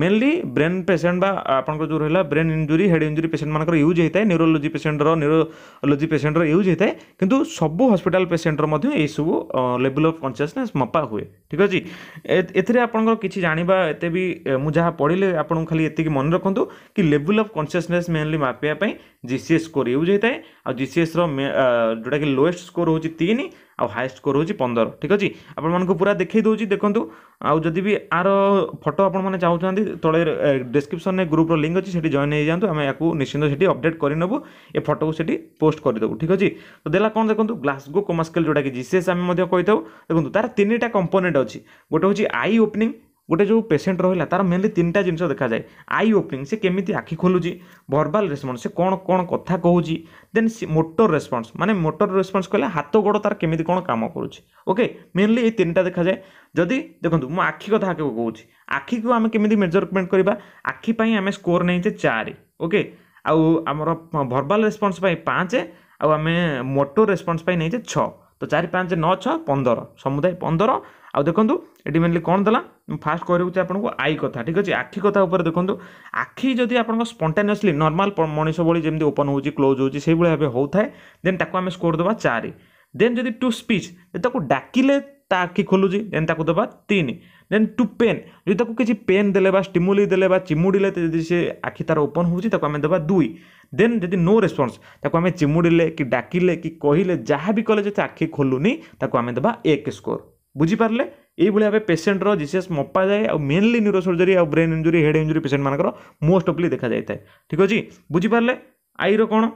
मेनली ब्रेन पेसेंट बा जो रहा brain injury head injury patient मानक यूज होता है न्यूरोलोजी पेसेंटर न्यूरोलोजी पेसेंटर यूज होता है कि सब हस्पिटाल पेसेंटर ये सब लेवल अफ कनसीयसने मपा हुए ठीक अच्छे एपं किसी जाणी एत भी मुझे जहाँ पढ़ले आपको खाली एत मन रखुदूँ कि लेवल अफ कनसीयसने मेनली मापेपी जिसीएस स्कोर यूज होता है जिसीएस रोटा कि लोएस्ट स्कोर होन ଆଉ ହାଏଷ୍ଟ ସ୍କୋର ହେଉଛି ପନ୍ଦର ଠିକ୍ ଅଛି ଆପଣମାନଙ୍କୁ ପୁରା ଦେଖାଇ ଦେଉଛି ଦେଖନ୍ତୁ ଆଉ ଯଦି ବି ଆର ଫଟୋ ଆପଣମାନେ ଚାହୁଁଛନ୍ତି ତଳେ ଡେସ୍କ୍ରିପସନ୍ରେ ଗ୍ରୁପ୍ର ଲିଙ୍କ୍ ଅଛି ସେଠି ଜଏନ୍ ହେଇଯାଆନ୍ତୁ ଆମେ ୟାକୁ ନିଶ୍ଚିନ୍ତ ସେଠି ଅପଡ଼େଟ୍ କରିନେବୁ ଏ ଫଟୋକୁ ସେଠି ପୋଷ୍ଟ କରିଦେବୁ ଠିକ୍ ଅଛି ତ ଦେଲା କ'ଣ ଦେଖନ୍ତୁ ଗ୍ଲାସଗୋ କୋମାସ୍କେଲ୍ ଯେଉଁଟାକି ଜିସିଏସ୍ ଆମେ ମଧ୍ୟ କହିଥାଉ ଦେଖନ୍ତୁ ତା'ର ତିନିଟା କମ୍ପୋନେଣ୍ଟ ଅଛି ଗୋଟେ ହେଉଛି ଆଇ ଓପନିଂ ଗୋଟେ ଯେଉଁ ପେସେଣ୍ଟ ରହିଲା ତା'ର ମେନଲି ତିନିଟା ଜିନିଷ ଦେଖାଯାଏ ଆଇ ଓପନିଂ ସେ କେମିତି ଆଖି ଖୋଲୁଛି ଭର୍ବାଲ ରେସ୍ପନ୍ସ ସେ କ'ଣ କ'ଣ କଥା କହୁଛି ଦେନ୍ ମୋଟର ରେସ୍ପନ୍ସ ମାନେ ମୋଟର ରେସ୍ପନ୍ସ କହିଲେ ହାତ ଗୋଡ଼ ତା'ର କେମିତି କ'ଣ କାମ କରୁଛି ଓକେ ମେନଲି ଏଇ ତିନିଟା ଦେଖାଯାଏ ଯଦି ଦେଖନ୍ତୁ ମୁଁ ଆଖି କଥା ଆଗକୁ କହୁଛି ଆଖିକୁ ଆମେ କେମିତି ମେଜରମେଣ୍ଟ କରିବା ଆଖି ପାଇଁ ଆମେ ସ୍କୋର ନେଇଛେ ଚାରି ଓକେ ଆଉ ଆମର ଭର୍ବାଲ ରେସ୍ପନ୍ସ ପାଇଁ ପାଞ୍ଚ ଆଉ ଆମେ ମୋଟର ରେସ୍ପନ୍ସ ପାଇଁ ନେଇଛେ ଛଅ ତ ଚାରି ପାଞ୍ଚ ନଅ ଛଅ ପନ୍ଦର ସମୁଦାୟ ପନ୍ଦର ଆଉ ଦେଖନ୍ତୁ ଏଠି ମେନଲି କ'ଣ ଦେଲା ମୁଁ ଫାଷ୍ଟ କହିବାକୁ ଆପଣଙ୍କୁ ଆଇ କଥା ଠିକ୍ ଅଛି ଆଖି କଥା ଉପରେ ଦେଖନ୍ତୁ ଆଖି ଯଦି ଆପଣଙ୍କ ସ୍ପଣ୍ଟାନିୟସଲି ନର୍ମାଲ ମଣିଷ ଭଳି ଯେମିତି ଓପନ୍ ହେଉଛି କ୍ଲୋଜ୍ ହେଉଛି ସେଇଭଳି ଭାବେ ହେଉଥାଏ ଦେନ୍ ତାକୁ ଆମେ ସ୍କୋର ଦେବା ଚାରି ଦେନ୍ ଯଦି ଟୁ ସ୍ପିଚ୍ ତାକୁ ଡାକିଲେ ତା ଆଖି ଖୋଲୁଛି ଦେନ୍ ତାକୁ ଦେବା ତିନି ଦେନ୍ ଟୁ ପେନ୍ ଯଦି ତାକୁ କିଛି ପେନ୍ ଦେଲେ ବା ଷ୍ଟିମୁଲି ଦେଲେ ବା ଚିମୁଡ଼ିଲେ ଯଦି ସେ ଆଖି ତା'ର ଓପନ୍ ହେଉଛି ତାକୁ ଆମେ ଦେବା ଦୁଇ ଦେନ୍ ଯଦି ନୋ ରେସ୍ପନ୍ସ ତାକୁ ଆମେ ଚିମୁଡ଼ିଲେ କି ଡାକିଲେ କି କହିଲେ ଯାହା ବି କଲେ ଯଦି ଆଖି ଖୋଲୁନି ତାକୁ ଆମେ ଦେବା ଏକ ସ୍କୋର ବୁଝିପାରିଲେ ଏଇଭଳି ଭାବେ ପେସେଣ୍ଟର ଜି ସି ଏସ୍ ମପାଯାଏ ଆଉ ମେନଲି ନ୍ୟୁରୋ ସର୍ଜରୀ ଆଉ ବ୍ରେନ୍ ଇଞ୍ଜୁରୀ ହେଡ଼୍ ଇଞ୍ଜୁରୀ ପେସେଣ୍ଟମାନଙ୍କର ମୋଷ୍ଟ ଅଫ୍ଲି ଦେଖାଯାଇଥାଏ ଠିକ୍ ଅଛି ବୁଝିପାରିଲେ ଆଇର କ'ଣ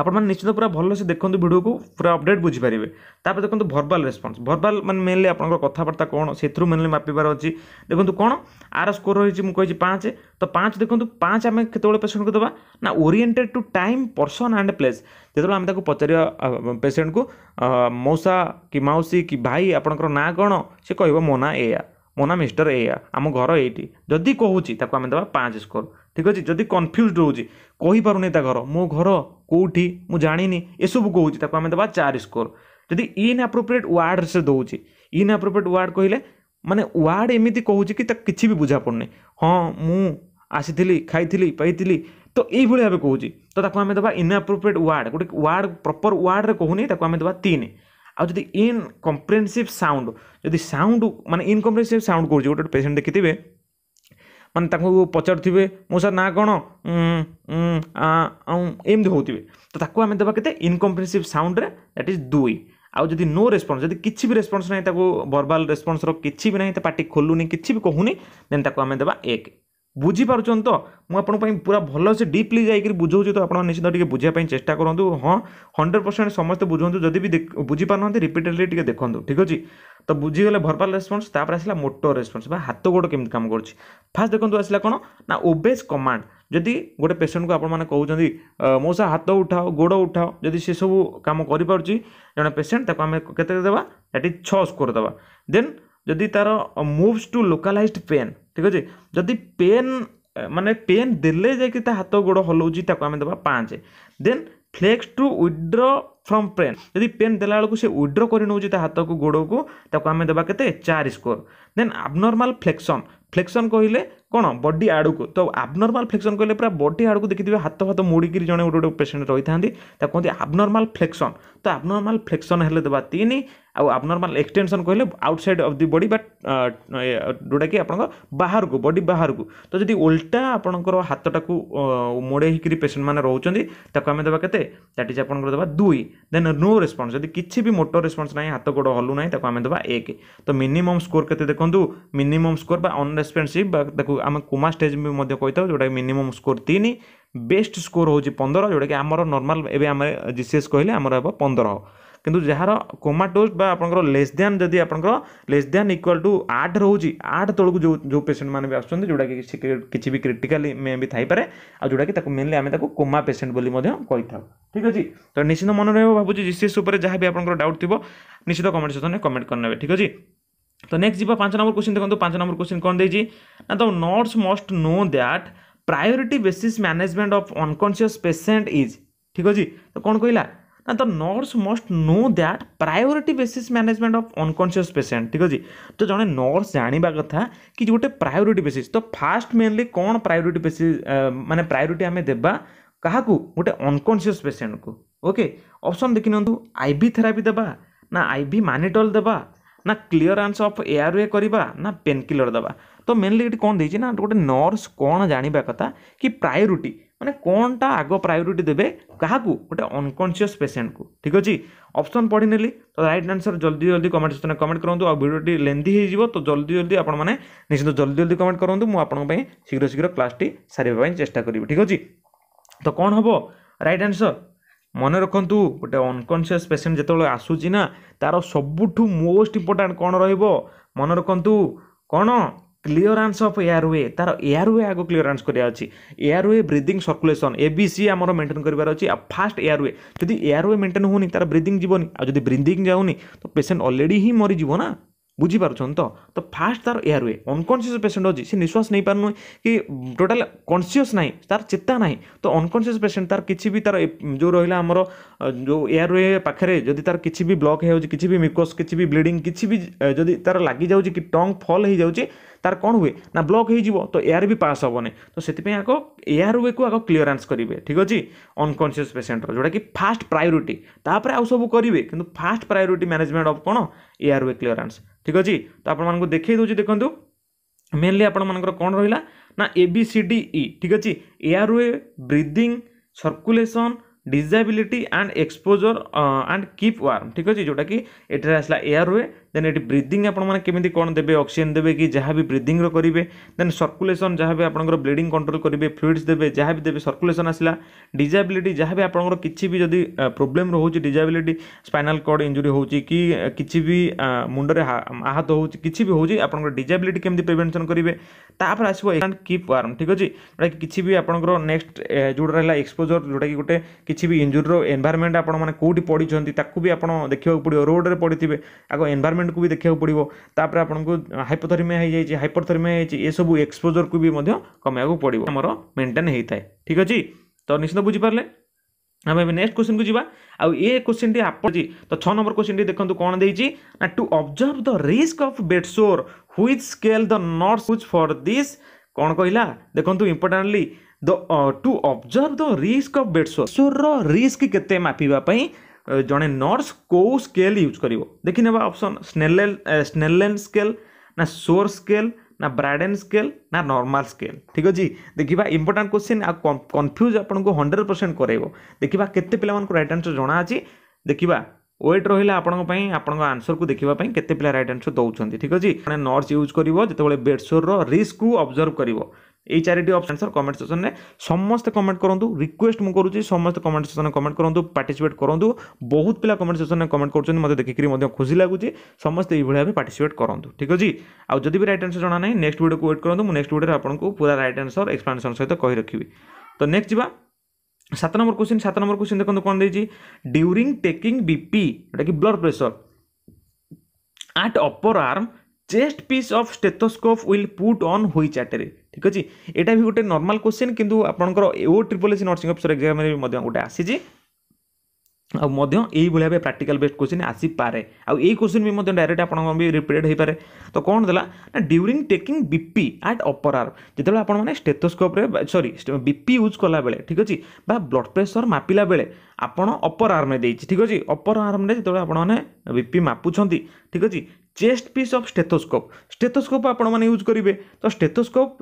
আপনার নিশ্চিত পুরা ভালসে দেখুন ভিডিওকে পুরা অপডেট বুঝিপারে তাপরে দেখুন ভর্বাল রেসপন্স ভর্বাল মানে মেনলি আপনার কথাবার্তা কোণ সেথু মেনলি মাপিবার অছি দেখুন কোণ আর স্কোর রয়েছে মু কী পাঁচ তো পাঁচ দেখুন পাঁচ আমি কেতবে পেসেন্টকে দেবা না oriented to time person and place যেতবে আমি তাকে পচারিবা পেসেন্টকে মৌসা কি মাউসী কি ভাই আপনার না কোণ সে কহব মো না এয়া ମୋ ନାଁ ମିଷ୍ଟର ଏଇଆ ଆମ ଘର ଏଇଠି ଯଦି କହୁଛି ତାକୁ ଆମେ ଦେବା ପାଞ୍ଚ ସ୍କୋର ଠିକ୍ ଅଛି ଯଦି କନଫ୍ୟୁଜ୍ ରହୁଛି କହିପାରୁନି ତା ଘର ମୋ ଘର कौटी मुझी एसबु कौन तक आम देवा चार स्कोर जदि इन आप्रोप्रिएट वार्ड से दौर इन आप्रोप्रिएट वार्ड कहले मैंने वार्ड एमती कह कि किसी भी बुझा पड़ने हाँ मुझे खाई पाई तो यही भाव कहूँ तो आम देवा इन आप्रोप्रिएट वार्ड गोटे वार्ड प्रपर वार्ड कहूनी आम देवा तीन आदि इनकम्प्रेनसीव साउंड जदि साउंड मानते इनकम्प्रेनसीव साउंड कौन गोटे पेसेंट देखिथे ମାନେ ତାଙ୍କୁ ପଚାରୁଥିବେ ମୁଁ ସାର୍ ନା କ'ଣ ଏମିତି ହେଉଥିବେ ତ ତାକୁ ଆମେ ଦେବା କେତେ ଇନକମ୍ପ୍ରେସିଭ୍ ସାଉଣ୍ଡରେ ଦ୍ୟାଟ୍ ଇଜ୍ ଦୁଇ ଆଉ ଯଦି ନୋ ରେସ୍ପନ୍ସ ଯଦି କିଛି ବି ରେସ୍ପନ୍ସ ନାହିଁ ତାକୁ ଭର୍ବାଲ୍ ରେସ୍ପନ୍ସର କିଛି ବି ନାହିଁ ତା ପାଟି ଖୋଲୁନି କିଛି ବି କହୁନି ଦେନ୍ ତାକୁ ଆମେ ଦେବା ଏକ ବୁଝିପାରୁଛନ୍ତି ତ ମୁଁ ଆପଣଙ୍କ ପାଇଁ ପୁରା ଭଲସେ ଡିପ୍ଲି ଯାଇକରି ବୁଝାଉଛି ତ ଆପଣ ନିଶ୍ଚିତ ଟିକେ ବୁଝିବା ପାଇଁ ଚେଷ୍ଟା କରନ୍ତୁ ହଁ ହଣ୍ଡ୍ରେଡ଼ ପରସେଣ୍ଟ ସମସ୍ତେ ବୁଝନ୍ତୁ ଯଦି ବି ବୁଝିପାରୁନାହାନ୍ତି ରିପିଟେଡ଼ଲି ଟିକେ ଦେଖନ୍ତୁ ଠିକ୍ ଅଛି ତ ବୁଝିଗଲେ ଭରପାଲ ରେସ୍ପନ୍ସ ତାପରେ ଆସିଲା ମୋଟୋ ରେସ୍ପନ୍ସ ବା ହାତ ଗୋଡ଼ କେମିତି କାମ କରୁଛି ଫାଷ୍ଟ ଦେଖନ୍ତୁ ଆସିଲା କ'ଣ ନା ଓବେସ୍ କମାଣ୍ଡ ଯଦି ଗୋଟେ ପେସେଣ୍ଟକୁ ଆପଣମାନେ କହୁଛନ୍ତି ମଉସା ହାତ ଉଠାଅ ଗୋଡ଼ ଉଠାଅ ଯଦି ସେସବୁ କାମ କରିପାରୁଛି ଜଣେ ପେସେଣ୍ଟ ତାକୁ ଆମେ କେତେ ଦେବା ଏଠି ଛଅ ସ୍କୋର ଦେବା ଦେନ୍ ଯଦି ତା'ର ମୁଭ୍ସ ଟୁ ଲୋକାଲାଇଜ୍ଡ ପେନ୍ ঠিক ଅଛି ଯଦି ପେନ୍ ମାନେ ପେନ୍ ଦେଲେ ଯାଇକି ତା ହାତ ଗୋଡ଼ ହଲଉଛି ତାକୁ ଆମେ ଦେବା ପାଞ୍ଚ then flex to withdraw from pain যদি পেন দেলা বেড়ে সে উইড্র করে নেଉଛି তা হাতকু গোড়কু তাকে আমি দেবা কেতে চার score then abnormal flexion flexion কহিলে କ'ଣ ବଡି ଆଡ଼କୁ ତ ଆବନର୍ମାଲ୍ ଫ୍ଲେକ୍ସନ୍ କହିଲେ ପୁରା ବଡି ଆଡ଼କୁ ଦେଖିଥିବେ ହାତ ଫାତ ମୋଡ଼ିକିରି ଜଣେ ଗୋଟେ ଗୋଟେ ପେସେଣ୍ଟ ରହିଥାନ୍ତି ତାକୁ କୁହନ୍ତି ଆବନର୍ମାଲ୍ ଫ୍ଲେକ୍ସନ୍ ତ ଆବନର୍ମାଲ୍ ଫ୍ଲେକ୍ସନ୍ ହେଲେ ଦେବା ତିନି ଆଉ ଆବନର୍ମାଲ୍ ଏକ୍ସଟେନ୍ସନ୍ କହିଲେ outside of the body but ଯେଉଁଟାକି ଆପଣଙ୍କ ବାହାରକୁ ବଡି ବାହାରକୁ ତ ଯଦି ଓଲ୍ଟା ଆପଣଙ୍କର ହାତଟାକୁ ମୋଡ଼େଇକିରି ପେସେଣ୍ଟମାନେ ରହୁଛନ୍ତି ତାକୁ ଆମେ ଦେବା କେତେ ଦ୍ୟାଟ୍ ଇଜ୍ ଆପଣଙ୍କର ଦେବା ଦୁଇ ଦେନ୍ ନୋ ରେସ୍ପନ୍ସ ଯଦି କିଛି ବି ମୋଟର ରେସ୍ପନ୍ସ ନାହିଁ ହାତ ଗୋଡ଼ ହଲୁ ନାହିଁ ତାକୁ ଆମେ ଦେବା ଏକ ତ ମିନିମମ୍ ସ୍କୋର କେତେ ଦେଖନ୍ତୁ ମିନିମମ୍ ସ୍କୋର ବା ଅନରେସ୍ପେନ୍ସିଭ୍ ବା ତାକୁ ଆମେ କୁମା ଷ୍ଟେଜ୍ ବି ମଧ୍ୟ କହିଥାଉ ଯେଉଁଟାକି ମିନିମମ୍ ସ୍କୋର ତିନି ବେଷ୍ଟ ସ୍କୋର ହେଉଛି ପନ୍ଦର ଯେଉଁଟାକି ଆମର ନର୍ମାଲ୍ ଏବେ ଆମେ ଜି ସି ଏସ୍ କହିଲେ ଆମର ହେବ ପନ୍ଦର କିନ୍ତୁ ଯାହାର କୋମାଟୋଜ୍ ବା ଆପଣଙ୍କର ଲେସ୍ ଦ୍ୟାନ୍ ଯଦି ଆପଣଙ୍କର ଲେସ୍ ଦ୍ୟାନ୍ ଇକ୍ୱାଲ୍ ଟୁ ଆଠ ରହୁଛି ଆଠ ତଳକୁ ଯେଉଁ ଯେଉଁ ପେସେଣ୍ଟ ମାନେ ବି ଆସୁଛନ୍ତି ଯେଉଁଟାକି କିଛି କିଛି ବି କ୍ରିଟିକାଲି ମେ ବି ଥାଇପାରେ ଆଉ ଯେଉଁଟାକି ତାକୁ ମେନଲି ଆମେ ତାକୁ କୋମା ପେସେଣ୍ଟ ବୋଲି ମଧ୍ୟ କହିଥାଉ ଠିକ୍ ଅଛି ତ ନିଶ୍ଚିତ ମନେ ରହିବ ଭାବୁଛି ଜିସିଏସ୍ ଉପରେ ଯାହା ବି ଆପଣଙ୍କର ଡାଉଟ୍ ଥିବ ନିଶ୍ଚିତ କମେଣ୍ଟ ସେକ୍ସନ୍ରେ କମେଣ୍ଟ କରିନେବେ ଠିକ୍ ଅଛି ତ ନେକ୍ସଟ ଯିବା ପାଞ୍ଚ ନମ୍ବର କୋଶ୍ଚିନ୍ ଦେଖନ୍ତୁ ପାଞ୍ଚ ନମ୍ବର କୋଶ୍ଚିନ୍ କ'ଣ ଦେଇଛି ନା the nurse must know that priority basis management of unconscious patient is ଠିକ୍ ଅଛି ତ କ'ଣ କହିଲା ना the nurse must know that priority basis management of unconscious patient ଠିକ୍ ଅଛି ତ ଜଣେ ନର୍ସ ଜାଣିବା କଥା କି ଗୋଟେ ପ୍ରାୟୋରିଟି ବେସିସ୍ ତ ଫାଷ୍ଟ ମେନଲି କ'ଣ ପ୍ରାୟୋରିଟି ବେସିସ୍ ମାନେ ପ୍ରାୟୋରିଟି ଆମେ ଦେବା କାହାକୁ ଗୋଟେ ଅନକନସିୟସ୍ ପେସେଣ୍ଟକୁ ଓକେ ଅପସନ୍ ଦେଖିନିଅନ୍ତୁ ଆଇ ଭି ଥେରାପି ଦେବା ନା ଆଇ ଭି ମାନିଟଲ୍ ଦେବା ନା କ୍ଲିୟରାନ୍ସ ଅଫ୍ ଏୟାରୱେ କରିବା ନା ପେନ୍ କିଲର୍ ଦେବା ତ ମେନଲି ଏଠି କ'ଣ ଦେଇଛି ନା ଗୋଟେ ନର୍ସ କ'ଣ ଜାଣିବା କଥା କି ପ୍ରାୟୋରିଟି ମାନେ କ'ଣଟା ଆଗ ପ୍ରାୟୋରିଟି ଦେବେ କାହାକୁ ଗୋଟେ ଅନକନସିୟସ୍ ପେସେଣ୍ଟକୁ ଠିକ୍ ଅଛି ଅପସନ୍ ପଢ଼ିନେଲି ତ ରାଇଟ୍ ଆନ୍ସର୍ ଜଲ୍ଦି ଜଲ୍ଦି କମେଣ୍ଟ ସେକ୍ସନ୍ରେ କମେଣ୍ଟ କରନ୍ତୁ ଆଉ ଭିଡ଼ିଓଟି ଲେନ୍ଦି ହେଇଯିବ ତ ଜଲ୍ଦି ଜଲ୍ଦି ଆପଣମାନେ ନିଶ୍ଚିତ ଜଲ୍ଦି ଜଲ୍ଦି କମେଣ୍ଟ କରନ୍ତୁ ମୁଁ ଆପଣଙ୍କ ପାଇଁ ଶୀଘ୍ର ଶୀଘ୍ର କ୍ଲାସ୍ଟି ସାରିବା ପାଇଁ ଚେଷ୍ଟା କରିବି ଠିକ୍ ଅଛି ତ କ'ଣ ହେବ ରାଇଟ୍ ଆନ୍ସର୍ ମନେ ରଖନ୍ତୁ ଗୋଟେ ଅନକନସିୟସ୍ ପେସେଣ୍ଟ ଯେତେବେଳେ ଆସୁଛି ନା ତା'ର ସବୁଠୁ ମୋଷ୍ଟ ଇମ୍ପୋର୍ଟାଣ୍ଟ କ'ଣ ରହିବ ମନେ ରଖନ୍ତୁ କ'ଣ क्लीयरांस अफ एयर ओे तार एयर ओे आगे क्लीयरांस कर airway breathing circulation A C आम मेन्टेन कर फास्ट एयर वे जब एयर ओे मेन्टेन हो तार ब्रिदिंग जीवन आदि ब्रिदिंग जाऊनी तो पेसेंट अलरेडी ही मरीज ना बुझीपार तो तो फास्ट तार एयर वे अनकनसीय पेसेंट अच्छी से निश्वास नहीं पार नुए कि टोटाल कनसीयस ना तार चेता ना तो अनकनसीय पेसेंट तार कि भी तार जो रहा आमर जो एयर ओे पाखे जब तार कि ब्लक हो किसी भी मिकोस किसी ब्लींग किसी भी जदि तार लग जा टंग फल हो जाए तार कौन हुए ना ब्लक हो तो एयर भी पास हेबने तो से एयर वे को आगे क्लीयरान्स करेंगे ठीक अच्छे अनकनसीयस पेसेंटर जोटा कि फास्ट प्रायोरीटर आउ सब करेंगे कि फास्ट प्रायोरीट मैनेजमेंट अफ कौन एयर वे क्लीयरान्स ठीक अच्छे तो आपको देखे दूसरी देखो मेनली आप कौन रहा ना ए सी डी ठीक अच्छे airway breathing circulation disability and exposure and keep warm ঠিক আছে যেটা কি এটার আসলা এয়ার হুয়ে দেন এটি ব্রিদিং আপনার কেমি কোণ দেবে অক্সিজেন দেবে কি যা বি ব্রিদিংর করবে দেন সর্কুলেসন যা বি আপনার ব্লিডিং কন্ট্রোল করবে ফ্লুইডস দেবে যা বি দেবে সর্কুলেসন আসলা ডিজাবিলিটি যা বি আপনার কিছু বি যদি প্রোবলেম রয়েছে ডিজাবিলিটি স্পাইনাল কর্ড ইঞ্জুরি হচ্ছে কি কিছু বি মুন্ডরে আহত হচ্ছে কিছু বি হচ্ছে আপনার ডিজাবিলিটি কেমি প্রিভেনশন করবে তাপরে আসবে কিপ ওয়ার্ম ঠিক আছে যেটা কিছু বি আপনার নেক্সট যেটা রা এক্সপোজর যেটা কি গোটে किसी भी इंजुरी एनभारमेंट आपठी पड़ी भी आप देखा पड़ो रोड में पड़ते आगे एनभारमेंट को भी देखा पड़ो तापर आप हाइपोथरमिया हो जाए हाइपोथरमिया हो सबू एक्सपोजर को भी कम पड़ो आमर मेन्टेन होता है ठीक अच्छे तो निश्चित बुझीपारे आम नेक्स्ट क्वेश्चन को जीवा आ क्वेश्चन टी आप तो छः नंबर क्वेश्चन टी देखो कौन दे to observe the risk of bed sore which scale the nurse uses for this कौन कहला देखो importantly the to observe the risk of bed sore sore risk केते मापिबा पई नर्स को स्केल यूज करिवो देखिने बा ऑप्शन स्नेलेल स्नेलेन स्केल ना सोर स्केल ना ब्राइडेन स्केल ना नर्माल स्केल ठीक अछि देखा इंपोर्टेंट क्वेश्चन आ कन्फ्यूज आपन हंड्रेड परसेंट करइबो देखा केते पिला मन को राइट आंसर जणा वेट रहिला आपन को पई आपन आंसर को देखिबा पई केते पिला राइट आंसर दउछन ठीक नर्स यूज करते बेडसोर रिस्क को अबजर्व कर এই ଚାରିଟି ଅପସନ୍ ସାର୍ କମେଣ୍ଟ ସେକ୍ସନ୍ରେ ସମସ୍ତେ କମେଣ୍ଟ କରନ୍ତୁ ରିକ୍ୱେଷ୍ଟ ମୁଁ କରୁଛି ସମସ୍ତେ କମେଣ୍ଟ ସେକ୍ସନ୍ରେ କମେଣ୍ଟ କରନ୍ତୁ ପାର୍ଟିସିପେଟ୍ କରନ୍ତୁ ବହୁତ ପିଲା କମେଣ୍ଟ ସେକ୍ସନ୍ରେ କମେଣ୍ଟ କରୁଛନ୍ତି ମୋତେ ଦେଖିକିରି ମଧ୍ୟ ଖୁସି ଲାଗୁଛି ସମସ୍ତେ ଏଇଭଳି ଭାବେ ପାର୍ଟିସିପେଟ୍ କରନ୍ତୁ ଠିକ୍ ଅଛି ଆଉ ଯଦି ବି ରାଇଟ୍ ଆନ୍ସର୍ ଜଣା ନାହିଁ ନେକ୍ସଟ ଭିଡ଼ିଓକୁ ୱେଟ୍ କରନ୍ତୁ ମୁଁ ନେକ୍ସଟ ଭିଡ଼ିଓରେ ଆପଣଙ୍କୁ ପୁରା ରାଇଟ୍ ଆନ୍ସର୍ ଏକ୍ସପ୍ଲାନେସନ୍ ସହିତ କହି ରଖିବି ତ ନେକ୍ସଟ ଯିବା ସାତ ନମ୍ବର କୋଶ୍ଚିନ୍ ସାତ ନମ୍ବର କୋଶ୍ଚିନ୍ ଦେଖନ୍ତୁ କ'ଣ ଦେଇଛି ଡ୍ୟୁରିଂ ଟେକିଂ ବିପି ଯେଉଁଟାକି blood pressure at upper arm chest piece of stethoscope will put on ହୋଇଚାଟେରେ ঠিক ଅଛି ଏଇଟା ବି ଗୋଟେ ନର୍ମାଲ୍ କୋଶ୍ଚିନ୍ କିନ୍ତୁ ଆପଣଙ୍କର O triple S nursing officer ଏକ୍ଜାମ୍ରେ ବି ମଧ୍ୟ ଗୋଟେ ଆସିଛି ଆଉ ମଧ୍ୟ ଏଇଭଳି ଭାବେ ପ୍ରାକ୍ଟିକାଲ ବେସ୍ଡ କୋଶ୍ଚିନ୍ ଆସିପାରେ ଆଉ ଏଇ କୋଶ୍ଚିନ୍ ବି ମଧ୍ୟ ଡାଇରେକ୍ଟ ଆପଣଙ୍କ ବି ରିପିଟେଡ଼ ହେଇପାରେ ତ କ'ଣ ଦେଲା ନା during taking B P at upper arm ଯେତେବେଳେ ଆପଣମାନେ ଷ୍ଟେଥୋସ୍କୋପ୍ରେ ସରି ବିପି ୟୁଜ୍ କଲାବେଳେ ଠିକ୍ ଅଛି ବା ବ୍ଲଡ଼ ପ୍ରେସର ମାପିଲା ବେଳେ ଆପଣ ଅପର ଆର୍ମରେ ଦେଇଛି ଠିକ୍ ଅଛି ଅପର ଆର୍ମରେ ଯେତେବେଳେ ଆପଣମାନେ ବିପି ମାପୁଛନ୍ତି ଠିକ୍ ଅଛି chest piece of stethoscope stethoscope ଆପଣମାନେ ୟୁଜ୍ କରିବେ ତ ଷ୍ଟେଥୋସ୍କୋପ୍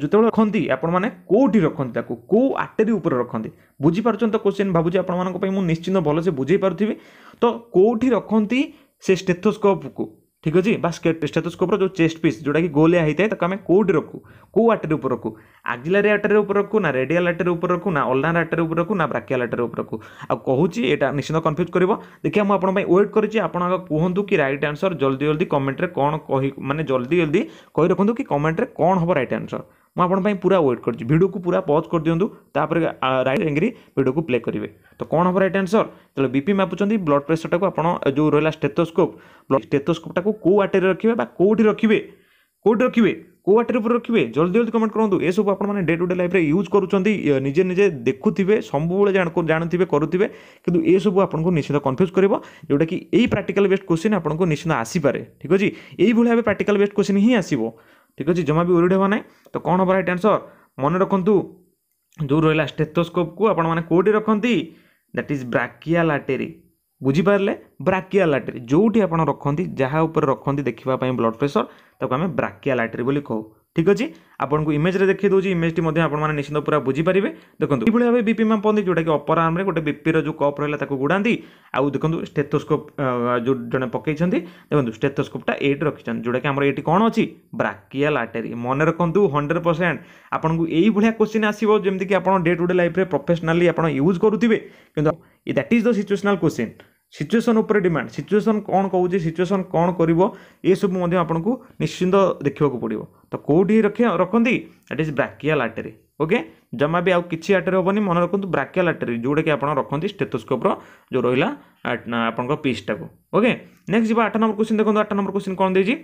ଯେତେବେଳେ ରଖନ୍ତି ଆପଣମାନେ କେଉଁଠି ରଖନ୍ତି ତାକୁ କେଉଁ ଆଟେରୀ ଉପରେ ରଖନ୍ତି ବୁଝିପାରୁଛନ୍ତି ତ କୋଶ୍ଚିନ୍ ଭାବୁଛି ଆପଣମାନଙ୍କ ପାଇଁ ମୁଁ ନିଶ୍ଚିନ୍ତ ଭଲସେ ବୁଝାଇ ପାରୁଥିବି ତ କେଉଁଠି ରଖନ୍ତି ସେ ଷ୍ଟେଥୋସ୍କୋପ୍କୁ ঠিক ଅଛି ବା ଷ୍ଟେଥୋସ୍କୋପ୍ର ଯେଉଁ ଚେଷ୍ଟ ପିସ୍ ଯେଉଁଟାକି ଗୋଲିଆ ହେଇଥାଏ ତାକୁ ଆମେ କେଉଁଠି ରଖୁ କେଉଁ ଆଟେରୀ ଉପରେ ରଖୁ ଆଗିଲାରି ଆଟେରୀ ଉପରେ ରଖୁ ନା ରେଡିଆଲ ଆଟେରୀ ଉପରେ ରଖୁ ନା ଅଲନାର ଆଟେରୀ ଉପରେ ରଖୁ ନା ବ୍ରାକିଆଲ ଆଟେରୀ ଉପରେ ରଖୁ ଆଉ କହୁଛି ଏଇଟା ନିଶ୍ଚିନ୍ତ କନଫ୍ୟୁଜ୍ କରିବ ଦେଖିବା ମୁଁ ଆପଣଙ୍କ ପାଇଁ ୱେଟ୍ କରିଛି ଆପଣ ଆଗ କୁହନ୍ତୁ କି ରାଇଟ୍ ଆନ୍ସର୍ ଜଲ୍ଦି ଜଲ୍ଦି କମେଣ୍ଟରେ କ'ଣ କହି ମାନେ ଜଲ୍ଦି ଜଲ୍ଦି କହି ରଖନ୍ତୁ କି କମେଣ୍ଟରେ କ'ଣ ହେବ ରାଇଟ୍ ଆନ୍ସର୍ ମୁଁ ଆପଣ ପାଇଁ ପୁରା ୱେଟ୍ କରିଛି ଭିଡ଼ିଓକୁ ପୁରା ପଜ୍ କରିଦିଅନ୍ତୁ ତାପରେ ରାଇଟ୍ ଯାଇକିରି ଭିଡ଼ିଓକୁ ପ୍ଲେ କରିବେ ତ କ'ଣ ହେବ ରାଇଟ୍ ଆନ୍ସର୍ ତେଣୁ ବି ପି ମାପୁଛନ୍ତି ବ୍ଲଡ୍ ପ୍ରେସରଟାକୁ ଆପଣ ଯେଉଁ ରହିଲା ଷ୍ଟେଥୋସ୍କୋପ୍ ଷ୍ଟେଥୋସ୍କୋପ୍ଟାକୁ କେଉଁ ଆଟେରେ ରଖିବେ ବା କେଉଁଠି ରଖିବେ କେଉଁଠି ରଖିବେ କେଉଁ ଆଟେରେ ଉପରେ ରଖିବେ ଜଲ୍ଦି ଜଲ୍ଦି କମେଣ୍ଟ କରନ୍ତୁ ଏସବୁ ଆପଣମାନେ ଡେ ଟୁ ଡେ ଲାଇଫ୍ରେ ୟୁଜ୍ କରୁଛନ୍ତି ନିଜେ ନିଜେ ଦେଖୁଥିବେ ସବୁବେଳେ ଜାଣୁଥିବେ କରୁଥିବେ କିନ୍ତୁ ଏସବୁ ଆପଣଙ୍କୁ ନିଶ୍ଚିତ କନଫ୍ୟୁଜ୍ କରିବ ଯେଉଁଟାକି ଏଇ ପ୍ରାକ୍ଟିକାଲ୍ ବେଷ୍ଟ କୋଶ୍ଚିନ୍ ଆପଣଙ୍କୁ ନିଶ୍ଚିତ ଆସିପାରେ ଠିକ୍ ଅଛି ଏଇଭଳି ଭାବେ ପ୍ରାକ୍ଟିକାଲ୍ ବେଷ୍ଟ କୋଶ୍ଚିନ୍ ହିଁ ଆସିବ ঠিক ଅଛି ଜମା ବି ୱେରିଡ଼୍ ହେବ ନାହିଁ ତ କ'ଣ ହେବ ରାଇଟ୍ ଆନ୍ସର୍ ମନେ ରଖନ୍ତୁ ଯେଉଁ ରହିଲା ଷ୍ଟେଥୋସ୍କୋପ୍କୁ ଆପଣମାନେ କେଉଁଠି ରଖନ୍ତି ଦ୍ୟାଟ୍ ଇଜ୍ ବ୍ରାକିଆ ଲାଟେରି ବୁଝିପାରିଲେ ବ୍ରାକିଆ ଲାଟେରି ଯେଉଁଠି ଆପଣ ରଖନ୍ତି ଯାହା ଉପରେ ରଖନ୍ତି ଦେଖିବା ପାଇଁ ବ୍ଲଡ଼ ପ୍ରେସର ତାକୁ ଆମେ ବ୍ରାକିଆ ଲାଟେରି ବୋଲି କହୁ ঠিক ଅଛି ଆପଣଙ୍କୁ ଇମେଜରେ ଦେଖି ଦେଉଛି ଇମେଜଟି ମଧ୍ୟ ଆପଣମାନେ ନିଶ୍ଚିତ ପୁରା ବୁଝିପାରିବେ ଦେଖନ୍ତୁ ଏଇଭଳି ଭାବେ ବିପି ମାମ୍ ପହନ୍ତି ଯେଉଁଟାକି ଅପର ଆର୍ମରେ ଗୋଟେ ବିପିର ଯେଉଁ କପ୍ ରହିଲା ତାକୁ ଗୁଡ଼ାନ୍ତି ଆଉ ଦେଖନ୍ତୁ ଷ୍ଟେଥୋସ୍କୋପ୍ ଯେଉଁ ଜଣେ ପକାଇଛନ୍ତି ଦେଖନ୍ତୁ ଷ୍ଟେଥୋସ୍କୋପ୍ଟା ଏଇଠି ରଖିଛନ୍ତି ଯେଉଁଟାକି ଆମର ଏଇଠି କ'ଣ ଅଛି ବ୍ରାକିଆଲ୍ ଆଟେରି ମନେ ରଖନ୍ତୁ ହଣ୍ଡ୍ରେଡ଼ ପରସେଣ୍ଟ ଆପଣଙ୍କୁ ଏଇଭଳିଆ କୋଶ୍ଚିନ୍ ଆସିବ ଯେମିତିକି ଆପଣ ଡେ ଟୁ ଡେ ଲାଇଫ୍ରେ ପ୍ରଫେସନାଲି ଆପଣ ୟୁଜ୍ କରୁଥିବେ କିନ୍ତୁ that is the situational question situation ଉପରେ ଡିମାଣ୍ଡ ସିଚୁଏସନ୍ କ'ଣ କହୁଛି ସିଚୁଏସନ୍ କ'ଣ କରିବ ଏସବୁ ମଧ୍ୟ ଆପଣଙ୍କୁ ନିଶ୍ଚିନ୍ତ ଦେଖିବାକୁ ପଡ଼ିବ ତ କେଉଁଠି ରଖିବା ରଖନ୍ତି it is brachial artery okay ଜମା ବି ଆଉ କିଛି ଆର୍ଟେରୀ ହେବନି ମନେ ରଖନ୍ତୁ ବ୍ରାକିଆଲ୍ ଆଟେରୀ ଯେଉଁଟାକି ଆପଣ ରଖନ୍ତି ଷ୍ଟେଥୋସ୍କୋପ୍ର ଯେଉଁ ରହିଲା ଆପଣଙ୍କ ପିସ୍ଟାକୁ ଓକେ ନେକ୍ସଟ ଯିବା ଆଠ ନମ୍ବର କୋଶ୍ଚିନ୍ ଦେଖନ୍ତୁ ଆଠ ନମ୍ବର କୋଶ୍ଚିନ୍ କ'ଣ ଦେଇଛି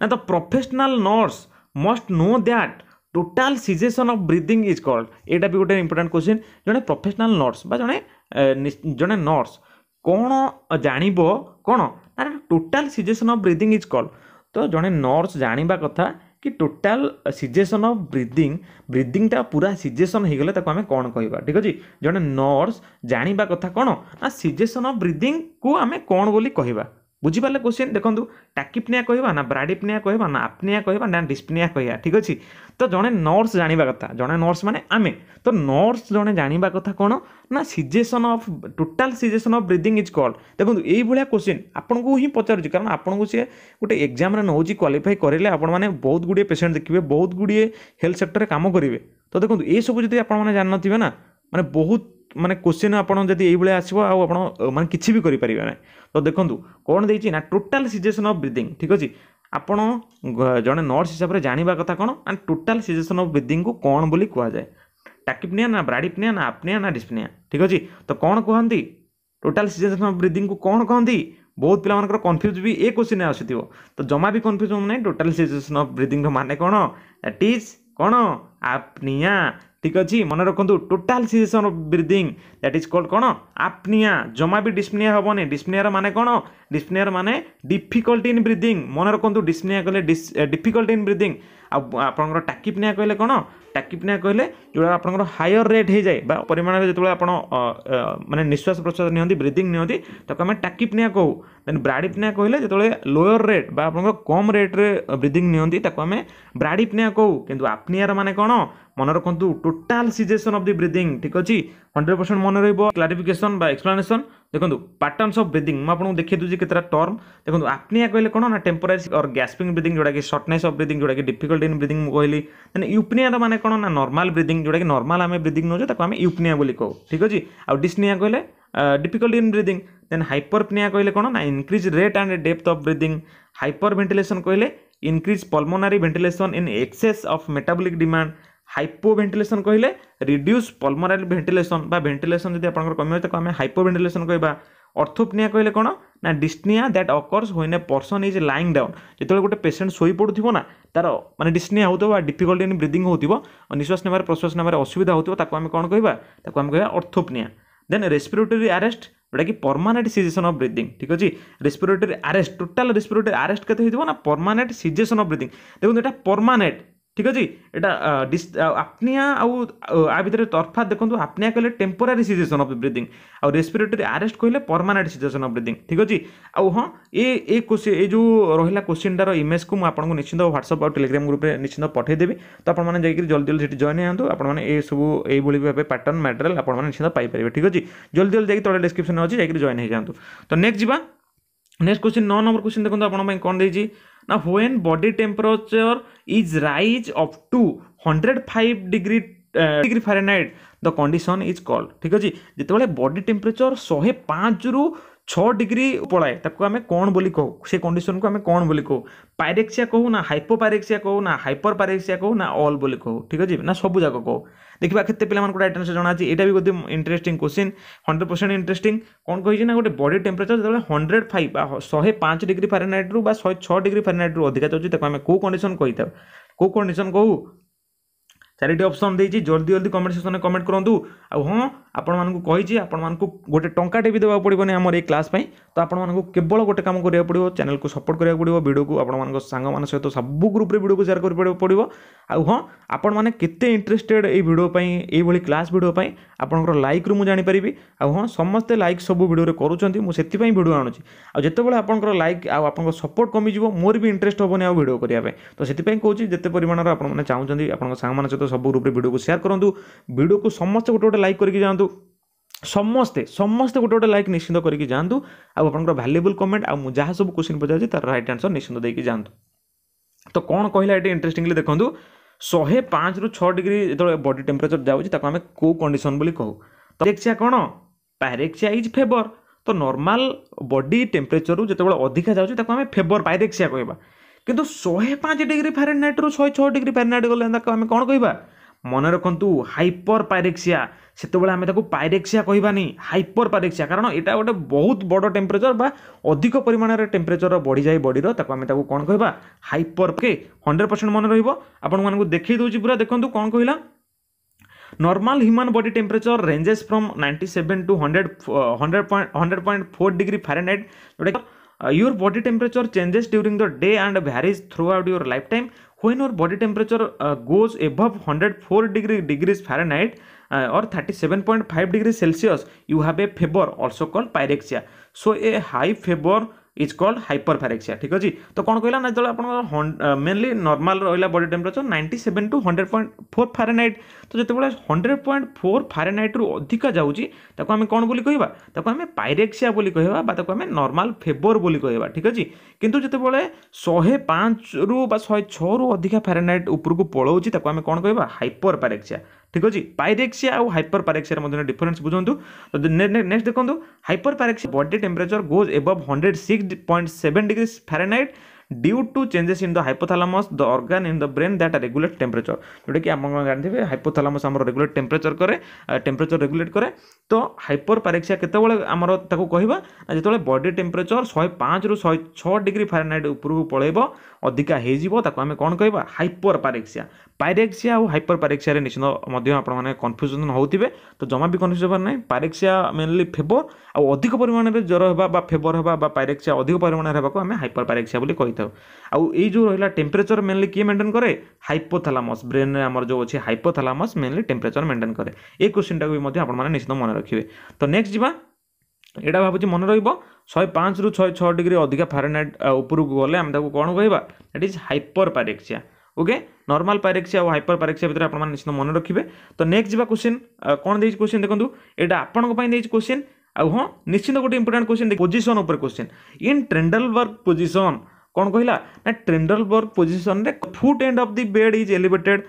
ନା the professional nurse must know that total cessation of breathing is called ଏଇଟା ବି ଗୋଟେ ଇମ୍ପୋର୍ଟାଣ୍ଟ କୋଶ୍ଚିନ୍ ଜଣେ ପ୍ରଫେସନାଲ୍ ନର୍ସ ବା ଜଣେ ଜଣେ ନର୍ସ କ'ଣ ଜାଣିବ କ'ଣ ଆରେ total cessation of breathing is call ତ ଜଣେ ନର୍ସ ଜାଣିବା କଥା କି ଟୋଟାଲ୍ ସିଜେସନ୍ ଅଫ୍ ବ୍ରିଦିଂ ବ୍ରିଦିଂଟା ପୁରା ସିଜେସନ୍ ହେଇଗଲେ ତାକୁ ଆମେ କ'ଣ କହିବା ଠିକ୍ ଅଛି ଜଣେ ନର୍ସ ଜାଣିବା କଥା କ'ଣ ନା ସିଜେସନ୍ ଅଫ୍ ବ୍ରିଦିଂକୁ ଆମେ କ'ଣ ବୋଲି କହିବା বুঝিপারে কোশ্চিন দেখুন টাকিপনিয়া কহবা না ব্রাডিপনিয়া কহবা না আপনিয়া কহবা না ডিসপনিয়া কহবা ঠিক আছে তো জনে নর্স জাঁয়া কথা জনে নর্স মানে আমি তো নর্স জনে জাঁয়া কথা কোণ না cessation of total cessation of breathing is called দেখুন এইভাবে কোশ্চিন আপনার হিঁ পচারুছি কারণ আপনার সি গোটে এক্সামে নেଉଛି কোয়ালিফাই করলে আপনার মানে বহুত গুড়িয়ে পেসেন্ট দেখবে বহুত গুড়িয়ে হেলথ সেক্টরে কাম করবে তো দেখুন এইসব যদি আপনার জানি না মানে বহুত ମାନେ କୋଶ୍ଚିନ୍ ଆପଣ ଯଦି ଏଇଭଳିଆ ଆସିବ ଆଉ ଆପଣ ମାନେ କିଛି ବି କରିପାରିବେ ନାହିଁ ତ ଦେଖନ୍ତୁ କ'ଣ ଦେଇଛି ନା ଟୋଟାଲ୍ ସିଚୁଏସନ୍ ଅଫ୍ ବ୍ରିଦିଙ୍ଗ ଠିକ୍ ଅଛି ଆପଣ ଜଣେ ନର୍ସ ହିସାବରେ ଜାଣିବା କଥା କ'ଣ ଆଣ୍ଡ ଟୋଟାଲ୍ ସିଚୁଏସନ୍ ଅଫ୍ ବ୍ରିଦିଙ୍ଗକୁ କ'ଣ ବୋଲି କୁହାଯାଏ ଟାକିପ୍ନିଆ ନା ବ୍ରାଡ଼ିପ୍ନିଆ ନା ଆପ୍ନିଆ ନା ଡିସ୍ପନିଆ ଠିକ୍ ଅଛି ତ କ'ଣ କୁହନ୍ତି ଟୋଟାଲ୍ ସିଚୁଏସନ୍ ଅଫ୍ ବ୍ରିଦିଙ୍ଗକୁ କ'ଣ କହନ୍ତି ବହୁତ ପିଲାମାନଙ୍କର କନଫ୍ୟୁଜ୍ ବି ଏ କୋଶ୍ଚିନ୍ ଆସୁଥିବ ତ ଜମା ବି କନଫ୍ୟୁଜ୍ ହେବ ନାହିଁ ଟୋଟାଲ୍ ସିଚୁଏସନ୍ ଅଫ୍ ବ୍ରିଦିଙ୍ଗର ମାନେ କ'ଣ ଦ୍ୟାଟ୍ ଇଜ୍ କ'ଣ ଆପ୍ନିଆ ঠিক ଅଛି ମନେ ରଖନ୍ତୁ total cessation of breathing that is called କ'ଣ ଆପ୍ନିଆ ଜମା ବି ଡିସ୍ପନିଆ ହେବନି ଡିସ୍ପନିଆର ମାନେ କ'ଣ ଡିସ୍ପନିଆର ମାନେ ଡିଫିକଲ୍ଟ ଇନ୍ ବ୍ରିଦିଂ ମନେ ରଖନ୍ତୁ ଡିସ୍ପନିଆ କହିଲେ ଡିଫିକଲ୍ଟ ଇନ୍ ବ୍ରିଦିଂ ଆଉ ଆପଣଙ୍କର ଟାକିପ୍ନିଆ କହିଲେ କ'ଣ ଟାକିପ୍ନିଆ କହିଲେ ଯେଉଁଟା ଆପଣଙ୍କର ହାୟର ରେଟ୍ ହେଇଯାଏ ବା ପରିମାଣରେ ଯେତେବେଳେ ଆପଣ ମାନେ ନିଶ୍ୱାସ ପ୍ରଶ୍ୱାସ ନିଅନ୍ତି ବ୍ରିଦିଂ ନିଅନ୍ତି ତାକୁ ଆମେ ଟାକିପ୍ନିଆ କହୁ ଦେନ୍ ବ୍ରାଡ଼ିପ୍ନିଆ କହିଲେ ଯେତେବେଳେ ଲୋୟର ରେଟ୍ ବା ଆପଣଙ୍କର କମ୍ ରେଟ୍ରେ ବ୍ରିଦିଂ ନିଅନ୍ତି ତାକୁ ଆମେ ବ୍ରାଡ଼ିପ୍ନିଆ କହୁ କିନ୍ତୁ ଆପ୍ନିଆର ମାନେ କ'ଣ মনে রাখতু total cessation of the breathing ঠিক অছি হন্ড্রেড পরসেন্ট মনে রহব ক্লারিফিকেসন বা এক্সপ্লানেসন দেখুন প্যাটর্নস অফ ব্রিদিং মু আপনার দেখে দেছি কেতটা টর্ম দেখুন আপনিয়া কহিলে কোণ না টেম্পোরারি অর গ্যাসপিং ব্রিদিং যেটা কি শর্টনেস অফ ব্রিদিং যেটা কি ডিফিকল্ট ইন ব্রিদিং মু কহিলি দেন ইউপনিয়ার মানে কোণ না নর্মাল ব্রিদিং যেটা কি নর্মাল আমি ব্রিদিং নেছে তাকে আমি ইউপনিয়া বলি কহু ঠিক অছি আউ ডিসনিয়া কহিলে difficult in breathing then hyperpnoea কহিলে কোণ না increase rate and depth of breathing hyperventilation কহিলে increase pulmonary ventilation in excess of metabolic demand hypoventilation କହିଲେ ରିଡ୍ୟୁସ୍ ପଲ୍ମୋନାରୀ ଭେଣ୍ଟିଲେସନ୍ ବା ଭେଣ୍ଟିଲେସନ୍ ଯଦି ଆପଣଙ୍କର କମିବ ତାକୁ ଆମେ ହାଇପୋଭେଣ୍ଟିଲେସନ୍ କହିବା ଅର୍ଥୋପ୍ନିଆ କହିଲେ କ'ଣ ନା dyspnoea that occurs when a person is lying down ଯେତେବେଳେ ଗୋଟେ ପେସେଣ୍ଟ ଶୋଇପଡ଼ୁଥିବ ନା ତାର ମାନେ ଡିସ୍ନିଆ ହେଉଥିବ ବା ଡିଫିକଲ୍ଟି ଇନ୍ ବ୍ରିଦିଂ ହେଉଥିବ ନିଶ୍ୱାସ ନେବାରେ ପ୍ରଶ୍ୱାସ ନେବାରେ ଅସୁବିଧା ହେଉଥିବ ତାକୁ ଆମେ କ'ଣ କହିବା ତାକୁ ଆମେ କହିବା ଅର୍ଥୋପ୍ନିଆ ଦେନ୍ ରେସ୍ପିରେଟୋରୀ ଆରେଷ୍ଟ ଯେଉଁଟାକି ପର୍ମାନେଣ୍ଟ ସିଜେସନ୍ ଅଫ୍ ବ୍ରିଦିଂ ଠିକ୍ ଅଛି respiratory arrest total respiratory arrest କେତେ ହେଇଥିବ ନା ପର୍ମାନେଣ୍ଟ ସିଜେସନ୍ ଅଫ୍ ବ୍ରିଦିଂ ଦେଖନ୍ତୁ ଏଇଟା ପର୍ମାନେଣ୍ଟ ঠিক ଅଛି ଏଇଟା ଆପନିଆ ଆଉ ଆ ଭିତରେ ତଫାତ ଦେଖନ୍ତୁ ଆପନିଆ କହିଲେ ଟେମ୍ପୋରାରୀ ସିଚୁଏସନ୍ ଅଫ୍ ବ୍ରିଦିଂ ଆଉ ରେସ୍ପିରେଟୋରୀ ଆରେଷ୍ଟ କହିଲେ ପରମାନେଣ୍ଟ ସିଚୁଏସନ୍ ଅଫ୍ ବ୍ରିଦିଂ ଠିକ୍ ଅଛି ଆଉ ହଁ ଏ ଏ କୋଶ୍ଚିନ୍ ଏ ଯେଉଁ ରହିଲା କୋଶ୍ଚିନ୍ଟାର ଇମେଜ୍କୁ ମୁଁ ଆପଣଙ୍କୁ ନିଶ୍ଚିନ୍ତ ହ୍ୱାଟ୍ସଆପ୍ ଆଉ ଟେଲିଗ୍ରାମ୍ ଗ୍ରୁପ୍ରେ ନିଶ୍ଚିନ୍ତ ପଠାଇଦେବି ତ ଆପଣମାନେ ଯାଇକି ଜଲ୍ଦି ଜଲ୍ଦି ସେଠି ଜଏନ୍ ହେଇଯାନ୍ତୁ ଆପଣମାନେ ଏସବୁ ଏଇଭଳି ଭାବେ ପ୍ୟାଟର୍ନ ମ୍ୟାଟେରିଆଲ୍ ଆପଣମାନେ ନିଶ୍ଚିନ୍ତ ପାଇପାରିବେ ଠିକ୍ ଅଛି ଜଲ୍ଦି ଜଲ୍ଦି ଯାଇକି ତଳେ ଡିସ୍କ୍ରିପସନ୍ ଅଛି ଯାଇକି ଜଏନ୍ ହେଇଯାନ୍ତୁ ତ ନେକ୍ସଟ ଯିବା ନେକ୍ସଟ କ୍ୱେଶ୍ଚିନ୍ ନଅ ନମ୍ବର କ୍ୱେଶ୍ଚିନ୍ ଦେଖନ୍ତୁ ଆପଣଙ୍କ ପାଇଁ କ'ଣ ଦେଇଛି ନା when body temperature is rise up to hundred five degree degree Fahrenheit the condition is called ଠିକ୍ ଅଛି ଯେତେବେଳେ ବଡି ଟେମ୍ପରେଚର ଶହେ ପାଞ୍ଚରୁ ଛଅ ଡିଗ୍ରୀ ପଳାଏ ତାକୁ ଆମେ କ'ଣ ବୋଲି କହୁ ସେ କଣ୍ଡିସନକୁ ଆମେ କ'ଣ ବୋଲି କହୁ ପାଇରେକ୍ସିଆ କହୁ ନା ହାଇପୋ ପାଇରେକ୍ସିଆ କହୁ ନା ହାଇପର ପାଇରେକ୍ସିଆ କହୁ ନା ଅଲ୍ ବୋଲି କହୁ ଠିକ୍ ଅଛି ନା ସବୁଯାକ କହୁ ଦେଖିବା କେତେ ପିଲାମାନଙ୍କୁ ରାଇଟ୍ ଆନ୍ସର୍ ଜଣାଅଛି ଏଇଟା ବି ଗୋଟେ interesting question hundred percent interesting କ'ଣ କହିଛି ନା ଗୋଟେ ବଡି ଟେମ୍ପରେଚର ଯେତେବେଳେ ହଣ୍ଡ୍ରେଡ଼ ଫାଇଭ୍ ବା ଶହେ ପାଞ୍ଚ ଡିଗ୍ରୀ ଫାରେନାଇଟ୍ରୁ ବା ଶହେ ଛଅ ଡିଗ୍ରୀ ଫାରେନାଇଟ୍ରୁ ଅଧିକା ଯାଉଛି ତାକୁ ଆମେ କେଉଁ କଣ୍ଡିସନ୍ କହିଥାଉ କେଉଁ କଣ୍ଡିସନ୍ କହୁ ଚାରିଟି ଅପସନ୍ ଦେଇଛି ଜଲ୍ଦି ଜଲ୍ଦି କମେଣ୍ଟ ସେକ୍ସନ୍ରେ କମେଣ୍ଟ କରନ୍ତୁ ଆଉ ହଁ ଆପଣମାନଙ୍କୁ କହିଛି ଆପଣମାନଙ୍କୁ ଗୋଟେ ଟଙ୍କାଟେ ବି ଦେବାକୁ ପଡ଼ିବନି ଆମର ଏଇ କ୍ଲାସ୍ ପାଇଁ ତ ଆପଣମାନଙ୍କୁ କେବଳ ଗୋଟେ କାମ କରିବାକୁ ପଡ଼ିବ ଚ୍ୟାନେଲ୍କୁ ସପୋର୍ଟ କରିବାକୁ ପଡ଼ିବ ଭିଡ଼ିଓକୁ ଆପଣମାନଙ୍କ ସାଙ୍ଗମାନଙ୍କ ସହିତ ସବୁ ଗ୍ରୁପ୍ରେ ଭିଡ଼ିଓକୁ ସେୟାର କରିବାକୁ ପଡ଼ିବ ଆଉ ହଁ ଆପଣମାନେ କେତେ ଇଣ୍ଟରେଷ୍ଟେଡ଼ ଏଇ ଭିଡ଼ିଓ ପାଇଁ ଏଇଭଳି କ୍ଲାସ୍ ଭିଡ଼ିଓ ପାଇଁ ଆପଣଙ୍କର ଲାଇକ୍ରୁ ମୁଁ ଜାଣିପାରିବି ଆଉ ହଁ ସମସ୍ତେ ଲାଇକ୍ ସବୁ ଭିଡ଼ିଓରେ କରୁଛନ୍ତି ମୁଁ ସେଥିପାଇଁ ଭିଡ଼ିଓ ଆଣୁଛି ଆଉ ଯେତେବେଳେ ଆପଣଙ୍କର ଲାଇକ୍ ଆଉ ଆପଣଙ୍କ ସପୋର୍ଟ କମିଯିବ ମୋର ବି ଇଣ୍ଟରେଷ୍ଟ ହେବନି ଆଉ ଭିଡ଼ିଓ କରିବା ପାଇଁ ତ ସେଥିପାଇଁ କହୁଛି ଯେତେ ପରିମାଣର ଆପଣମାନେ ଚାହୁଁଛନ୍ତି ଆପଣଙ୍କ ସାଙ୍ଗମାନଙ୍କ ସହିତ ସବୁ ଗ୍ରୁପ୍ରେ ଭିଡ଼ିଓକୁ ସେୟାର କରନ୍ତୁ ଭିଡ଼ିଓକୁ ସମସ୍ତେ ଗୋଟେ ଗୋଟେ ଲାଇକ୍ କରିକି ଯାଆନ୍ତୁ जातु समस्ते समस्त गोटे गोटे लाइक निश्चिंत करके जातु आपंकर भैल्युबल कमेंट आ सब क्वेश्चन पचार रईट आन्सर निश्चिंत देखिए जातु तो कौन कहला इंटरेस्टिंगली देखो शहे पाँच रु छ डिग्री जो बडी टेम्परेचर जाऊँगी को कंडीशन कहू तो पारेक्सी कौन पारेक्सी इज फेवर तो नर्माल बडी टेम्परेचर जो अधिका जाऊँगी फेबर पारेक्सी कहवा कितु शहे पाँच डिग्री फारेनइट रु शह छः डिग्री फारेनइट गलत कौन कह ମନେ ରଖନ୍ତୁ ହାଇପର୍ ପାଇରେକ୍ସିଆ ସେତେବେଳେ ଆମେ ତାକୁ ପାଇରେକ୍ସିଆ କହିବାନି ହାଇପର୍ ପାଇରେକ୍ସିଆ କାରଣ ଏଇଟା ଗୋଟେ ବହୁତ ବଡ଼ ଟେମ୍ପରେଚର୍ ବା ଅଧିକ ପରିମାଣରେ ଟେମ୍ପରେଚର୍ ବଢ଼ିଯାଏ ବଡ଼ିର ତାକୁ ଆମେ ତାକୁ କ'ଣ କହିବା ହାଇପର୍ ଓକେ ହଣ୍ଡ୍ରେଡ଼ ପରସେଣ୍ଟ ମନେ ରହିବ ଆପଣମାନଙ୍କୁ ଦେଖେଇ ଦେଉଛି ପୁରା ଦେଖନ୍ତୁ କ'ଣ କହିଲା normal human body temperature ranges from ninety seven to hundred hundred point hundred point four degree Fahrenheit ଯେଉଁଟାକି your body temperature changes during the day and varies throughout your lifetime when our body temperature uh, goes above 104 degree degrees fahrenheit uh, or 37.5 degrees celsius you have a fever also called pyrexia so a high fever is hyperpyrexia ଠିକ୍ ଅଛି ତ କ'ଣ କହିଲା ନା ଯେତେବେଳେ ଆପଣଙ୍କର mainly normal ରହିଲା body temperature ninety seven to hundred point four Fahrenheit ତ ଯେତେବେଳେ ହଣ୍ଡ୍ରେଡ଼ ପଏଣ୍ଟ ଫୋର୍ ଫାରେନାଇଟ୍ରୁ ଅଧିକା ଯାଉଛି ତାକୁ ଆମେ କ'ଣ ବୋଲି କହିବା ତାକୁ ଆମେ ପାଇରେକ୍ସିଆ ବୋଲି କହିବା ବା ତାକୁ ଆମେ ନର୍ମାଲ୍ ଫେବର ବୋଲି କହିବା ଠିକ୍ ଅଛି କିନ୍ତୁ ଯେତେବେଳେ ଶହେ ପାଞ୍ଚରୁ ବା ଶହେ ଛଅରୁ ଅଧିକା ଫାରେନାଇଟ୍ ଉପରକୁ ପଳାଉଛି ତାକୁ ଆମେ କ'ଣ କହିବା ହାଇପର ପାରେକ୍ସିଆ ঠিক আছে পাইরেক্সিয়া আর হাইপর পারেক্সিয়ার মধ্যে ডিফরেন্স বুঝন্তু নেক্সট দেখুন hyperpyrexia body temperature goes above hundred six point seven degree Fahrenheit due to changes in the hypothalamus the organ in the brain that regulate temperature ଯେଉଁଟାକି ଆପଣ ଜାଣିଥିବେ ହାଇପୋଥାଲାମସ୍ ଆମର ରେଗୁଲେଟ୍ ଟେମ୍ପରେଚର କରେ temperature regulate କରେ ତ hyper ପାରେକ୍ସିଆ କେତେବେଳେ ଆମର ତାକୁ କହିବା ଯେତେବେଳେ ବଡି ଟେମ୍ପରେଚର ଶହେ ପାଞ୍ଚରୁ ଶହେ ଛଅ ଡିଗ୍ରୀ ଫାରେନାଇଟ୍ ଉପରକୁ ପଳେଇବ ଅଧିକା ହେଇଯିବ ତାକୁ ଆମେ କ'ଣ କହିବା ହାଇପର ପାରେକ୍ସିଆ ପାଇରେକ୍ସିଆ ଆଉ ହାଇପର ପାରେକ୍ସିଆରେ ନିଶ୍ଚିନ୍ତ ମଧ୍ୟ ଆପଣମାନେ କନଫ୍ୟୁଜନ୍ ହେଉଥିବେ ତ ଜମା ବି କନଫ୍ୟୁଜ୍ ହେବାର ନାହିଁ ପାରେକ୍ସିଆ ମେନଲି ଫେବର ଆଉ ଅଧିକ ପରିମାଣରେ ଜ୍ୱର ହେବା ବା ଫେବର ହେବା ବା ପାରେକ୍ସିଆ ଅଧିକ ପରିମାଣରେ ହେବାକୁ ଆମେ ହାଇପର ପାରେକ୍ସିଆ ବୋଲି କହିଥାଉ କରିଥାଉ ଆଉ ଏଇ ଯେଉଁ ରହିଲା ଟେମ୍ପରେଚର୍ ମେନ୍ଲି କିଏ ମେଣ୍ଟେନ୍ କରେ ହାଇପୋଥାଲାମସ୍ ବ୍ରେନ୍ରେ ଆମର ଯେଉଁ ଅଛି ହାଇପୋଥାଲାମସ୍ ମେନ୍ଲି ଟେମ୍ପରେଚର୍ ମେଣ୍ଟେନ୍ କରେ ଏଇ କୋଶ୍ଚିନ୍ଟାକୁ ବି ମଧ୍ୟ ଆପଣମାନେ ନିଶ୍ଚିତ ମନେ ରଖିବେ ତ ନେକ୍ସଟ ଯିବା ଏଇଟା ଭାବୁଛି ମନେ ରହିବ ଶହେ ପାଞ୍ଚରୁ ଶହେ ଛଅ ଡିଗ୍ରୀ ଅଧିକା ଫାରେନାଇଟ୍ ଉପରକୁ ଗଲେ ଆମେ ତାକୁ କ'ଣ କହିବା it is hyperpyrexia okay normal pyrexia ଆଉ ହାଇପର୍ ପାରେକ୍ସିଆ ଭିତରେ ଆପଣମାନେ ନିଶ୍ଚିତ ମନେ ରଖିବେ ତ ନେକ୍ସଟ ଯିବା କୋଶ୍ଚିନ୍ କ'ଣ ଦେଇଛି କୋଶ୍ଚିନ୍ ଦେଖନ୍ତୁ ଏଇଟା ଆପଣଙ୍କ ପାଇଁ ଦେଇଛି କୋଶ୍ଚିନ୍ ଆଉ ହଁ ନିଶ୍ଚିନ୍ତ ଗୋଟେ ଇମ୍ପୋର୍ଟାଣ୍ଟ କୋଶ୍ଚିନ୍ ପୋଜିସନ୍ ଉପରେ question in Trendelenburg position कौन कहला ना Trendelenburg position foot end of the bed is elevated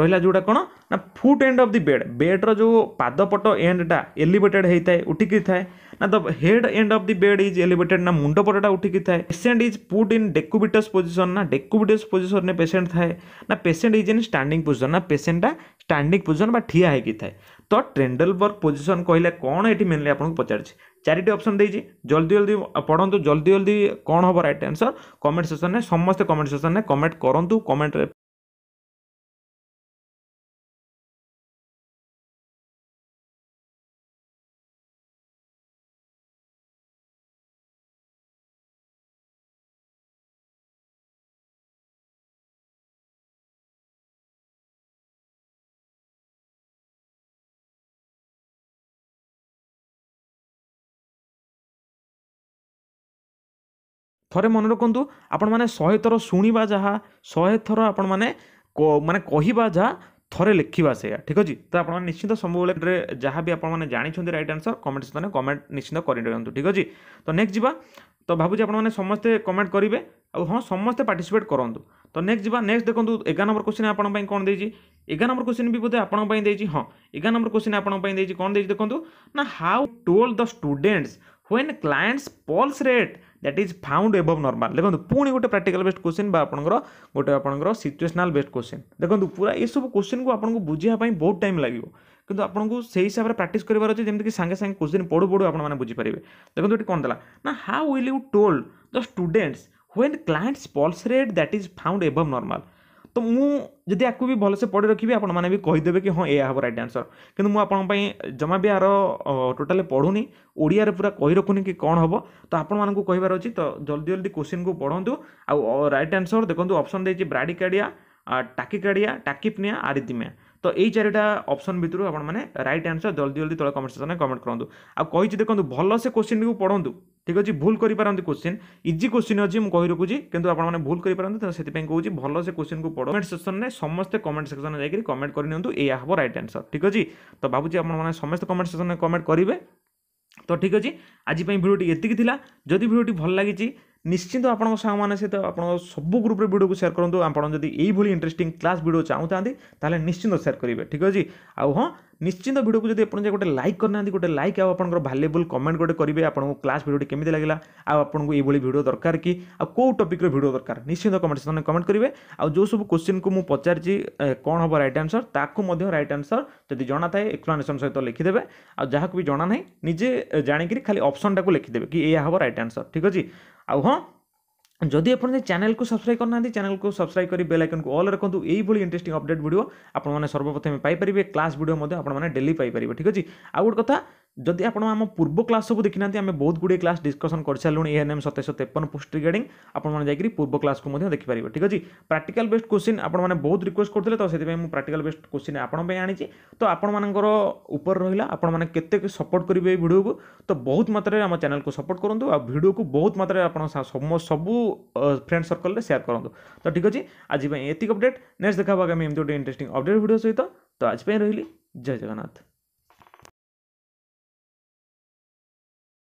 रहा जो कौन ना foot end of the bed बेड्र जो पादपट एंडटा एलिटेड होता है उठिकी थाए ना the head end of the bed is elevated ना मुंडपटा उठिकी थाए patient is put in decubitus position ना डेकुबिटस पोजिशन में पेसेंट थाए ना patient is in standing position ना पेसेंटा स्टाडिंग पोजिशन ठिया होता है तो ट्रेंडलबर्ग पोजिशन कहला कौन ये मेनली आपको पचार চারিটি অপসন দিয়েছি জলদি জলদি পড়ন্তু জলদি জলদি କ'ଣ ହେବ ରାଇଟ୍ ଆନ୍ସର୍ କମେଣ୍ଟ ସେକ୍ସନ୍ରେ ସମସ୍ତେ କମେଣ୍ଟ ସେକ୍ସନ୍ରେ କମେଣ୍ଟ କରନ୍ତୁ କମେଣ୍ଟରେ ଥରେ ମନେ ରଖନ୍ତୁ ଆପଣମାନେ ଶହେ ଥର ଶୁଣିବା ଯାହା ଶହେ ଥର ଆପଣମାନେ ମାନେ କହିବା ଯାହା ଥରେ ଲେଖିବା ସେଇଆ ଠିକ୍ ଅଛି ତ ଆପଣମାନେ ନିଶ୍ଚିନ୍ତ ସବୁବେଳେ ଯାହା ବି ଆପଣମାନେ ଜାଣିଛନ୍ତି ରାଇଟ୍ ଆନ୍ସର୍ କମେଣ୍ଟ ମାନେ କମେଣ୍ଟ ନିଶ୍ଚିନ୍ତ ରହନ୍ତୁ ଠିକ୍ ଅଛି ତ ନେକ୍ସଟ ଯିବା ତ ଭାବୁଛି ଆପଣମାନେ ସମସ୍ତେ କମେଣ୍ଟ କରିବେ ଆଉ ହଁ ସମସ୍ତେ ପାର୍ଟିସିପେଟ୍ କରନ୍ତୁ ତ ନେକ୍ସଟ ଯିବା ନେକ୍ସଟ ଦେଖନ୍ତୁ ଏଗାର ନମ୍ବର କୋଶ୍ଚିନ୍ ଆପଣଙ୍କ ପାଇଁ କ'ଣ ଦେଇଛି ଏଗାର ନମ୍ବର କୋଶ୍ଚିନ୍ ବି ବୋଧେ ଆପଣଙ୍କ ପାଇଁ ଦେଇଛି ହଁ ଏଗାର ନମ୍ବର କ୍ୱେଶ୍ଚିନ୍ ଆପଣଙ୍କ ପାଇଁ ଦେଇଛି କ'ଣ ଦେଇଛି ଦେଖନ୍ତୁ ନା how told the students when clients pulse rate that is found above normal ଦେଖନ୍ତୁ ପୁଣି ଗୋଟେ ପ୍ରାକ୍ଟିକାଲ୍ ବେଷ୍ଟ କୋଶ୍ଚିନ୍ ବା ଆପଣଙ୍କର ଗୋଟେ ଆପଣଙ୍କର ସିଚୁଏସନାଲ୍ ବେଷ୍ଟ କୋଶ୍ଚିନ୍ ଦେଖନ୍ତୁ ପୁରା ଏସବୁ କୋଶ୍ଚିନ୍କୁ ଆପଣଙ୍କୁ ବୁଝିବା ପାଇଁ ବହୁତ ଟାଇମ୍ ଲାଗିବ କିନ୍ତୁ ଆପଣଙ୍କୁ ସେହି ହିସାବରେ ପ୍ରାକ୍ଟିସ୍ କରିବାର ଅଛି ଯେମିତିକି ସାଙ୍ଗେ ସାଙ୍ଗେ କୋଶ୍ଚିନ୍ ପଢ଼ୁ ପଢ଼ୁ ଆପଣମାନେ ବୁଝିପାରିବେ ଦେଖନ୍ତୁ ଏଠି କ'ଣ ଦେଲା ନା how will you told the students when clients pulse rate that is found above normal ତ ମୁଁ ଯଦି ଆକୁ ବି ଭଲସେ ପଢ଼ି ରଖିବି ଆପଣମାନେ ବି କହିଦେବେ କି ହଁ ଏହା ହେବ ରାଇଟ୍ ଆନ୍ସର୍ କିନ୍ତୁ ମୁଁ ଆପଣଙ୍କ ପାଇଁ ଜମା ବି ଆର ଟୋଟାଲି ପଢ଼ୁନି ଓଡ଼ିଆରେ ପୁରା କହି ରଖୁନି କି କ'ଣ ହେବ ତ ଆପଣମାନଙ୍କୁ କହିବାର ଅଛି ତ ଜଲ୍ଦି ଜଲ୍ଦି କୋଶ୍ଚିନ୍କୁ ପଢ଼ନ୍ତୁ ଆଉ ରାଇଟ୍ ଆନ୍ସର୍ ଦେଖନ୍ତୁ ଅପସନ୍ ଦେଇଛି ବ୍ରାଡ଼ିକାଡ଼ିଆ ଟାକିକାଡ଼ିଆ ଟାକିପ୍ନିଆ ଆରିଦିମିଆ ତ ଏଇ ଚାରିଟା ଅପସନ୍ ଭିତରୁ ଆପଣମାନେ ରାଇଟ୍ ଆନ୍ସର୍ ଜଲ୍ଦି ଜଲ୍ଦି ତଳେ କମେଣ୍ଟ ସେକ୍ସନ୍ରେ କମେଣ୍ଟ କରନ୍ତୁ ଆଉ କହିଛି ଦେଖନ୍ତୁ ଭଲସେ କୋଶ୍ଚିନ୍କୁ ପଢ଼ନ୍ତୁ ঠিক আছে ভুল କରିପାରନ୍ତି କୋଶ୍ଚିନ୍ ଇଜି କୋଶ୍ଚିନ୍ ଅଛି ମୁଁ କହି ରଖୁଛି କିନ୍ତୁ ଆପଣମାନେ ଭୁଲ କରିପାରନ୍ତି ତ ସେଥିପାଇଁ କହୁଛି ଭଲ ସେ କୋଶ୍ଚିନ୍କୁ ପଢ଼ କମେଣ୍ଟ ସେକ୍ସନ୍ରେ ସମସ୍ତେ କମେଣ୍ଟ ସେକ୍ସନ୍ରେ ଯାଇକି କମେଣ୍ଟ କରିନିଅନ୍ତୁ ଏଇଆ ହେବ ରାଇଟ୍ ଆନ୍ସର୍ ଠିକ୍ ଅଛି ତ ଭାବୁଛି ଆପଣମାନେ ସମସ୍ତେ କମେଣ୍ଟ ସେକ୍ସନ୍ରେ କମେଣ୍ଟ କରିବେ ତ ଠିକ୍ ଅଛି ଆଜି ପାଇଁ ଭିଡ଼ିଓଟି ଏତିକି ଥିଲା ଯଦି ଭିଡ଼ିଓଟି ଭଲ ଲାଗିଛି ନିଶ୍ଚିନ୍ତ ଆପଣଙ୍କ ସାଙ୍ଗମାନେ ସହିତ ଆପଣଙ୍କ ସବୁ ଗ୍ରୁପ୍ରେ ଭିଡ଼ିଓକୁ ସେୟାର କରନ୍ତୁ ଆପଣ ଯଦି ଏଇଭଳି ଇଣ୍ଟରେଷ୍ଟିଂ କ୍ଲାସ୍ ଭିଡ଼ିଓ ଚାହୁଁଥାନ୍ତି ତାହେଲେ ନିଶ୍ଚିନ୍ତ ସେୟାର କରିବେ ଠିକ୍ ଅଛି ଆଉ ହଁ ନିଶ୍ଚିନ୍ତ ଭିଡ଼ିଓକୁ ଯଦି ଆପଣ ଗୋଟେ ଲାଇକ୍ କରିନାହାନ୍ତି ଗୋଟେ ଲାଇକ୍ ଆଉ ଆପଣଙ୍କର ଭାଲ୍ୟୁବୁଲ୍ କମେଣ୍ଟ ଗୋଟେ କରିବେ ଆପଣଙ୍କୁ କ୍ଲାସ୍ ଭିଡ଼ିଓଟି କେମିତି ଲାଗିଲା ଆଉ ଆପଣଙ୍କୁ ଏଇଭଳି ଭିଡ଼ିଓ ଦରକାର କି ଆଉ କେଉଁ ଟପିକ୍ର ଭିଡ଼ିଓ ଦରକାର ନିଶ୍ଚିନ୍ତ କମେଣ୍ଟ ସେକ୍ସନ୍ରେ କମେଣ୍ଟ କରିବେ ଆଉ ଯେଉଁ ସବୁ କୋଶ୍ଚିନ୍କୁ ମୁଁ ପଚାରିଛି କ'ଣ ହେବ ରାଇଟ୍ ଆନ୍ସର୍ ତାକୁ ମଧ୍ୟ ରାଇଟ୍ ଆନ୍ସର୍ ଯଦି ଜଣାଥାଏ ଏକ୍ସପ୍ଲାନେସନ୍ ସହିତ ଲେଖିଦେବେ ଆଉ ଯାହାକୁ ବି ଜଣା ନାହିଁ ନିଜେ ଜାଣିକିରି ଖାଲି ଅପସନ୍ଟାକୁ ଲେଖିଦେବେ କି ଏଇଆ ହେବ ରାଇଟ୍ ଆନ୍ସର୍ ଠିକ୍ ଅଛି ଆଉ ହଁ जदि आप चैनल को सब्सक्राइब करना चैनल को सब्सक्राइब कर बेल आइकन को अल्ल रखु यही इंटरेस्ट अपडेट भिडियो आप सर्वप्रथमें पारे क्लास भिडियो आप डेली पारे ठीक है आउ गोटे कथा जदि आप पूर्व क्लास सब देखी ना बहुत गुड़े क्लास डिस्कसन कर सारूँ एन एम सतैश तेपन पोस्ट रिगार्डिंग आपकी पूर्व क्लास को देखिपर ठीक अच्छे प्राक्टिकाल बेस्ट क्वेश्चन आपने बहुत रिक्वेस्ट करते तो से प्राक्टिकाल बेस्ट क्वेश्चन आप आनी तो आपर ऊपर रहा आपने सपोर्ट करेंगे ये भिडियो को तो बहुत मात्रा आम चेल को सपोर्ट करूँ और भिडियो को बहुत मात्र सब फ्रेंड सर्कल में सेयार करूँ तो ठीक अच्छे आज ये अपडेट नेक्स्ट देखा आगे एमती गोटे इंटरेस्ट अपडेट भिडियो सहित तो आज रही जय जगन्नाथ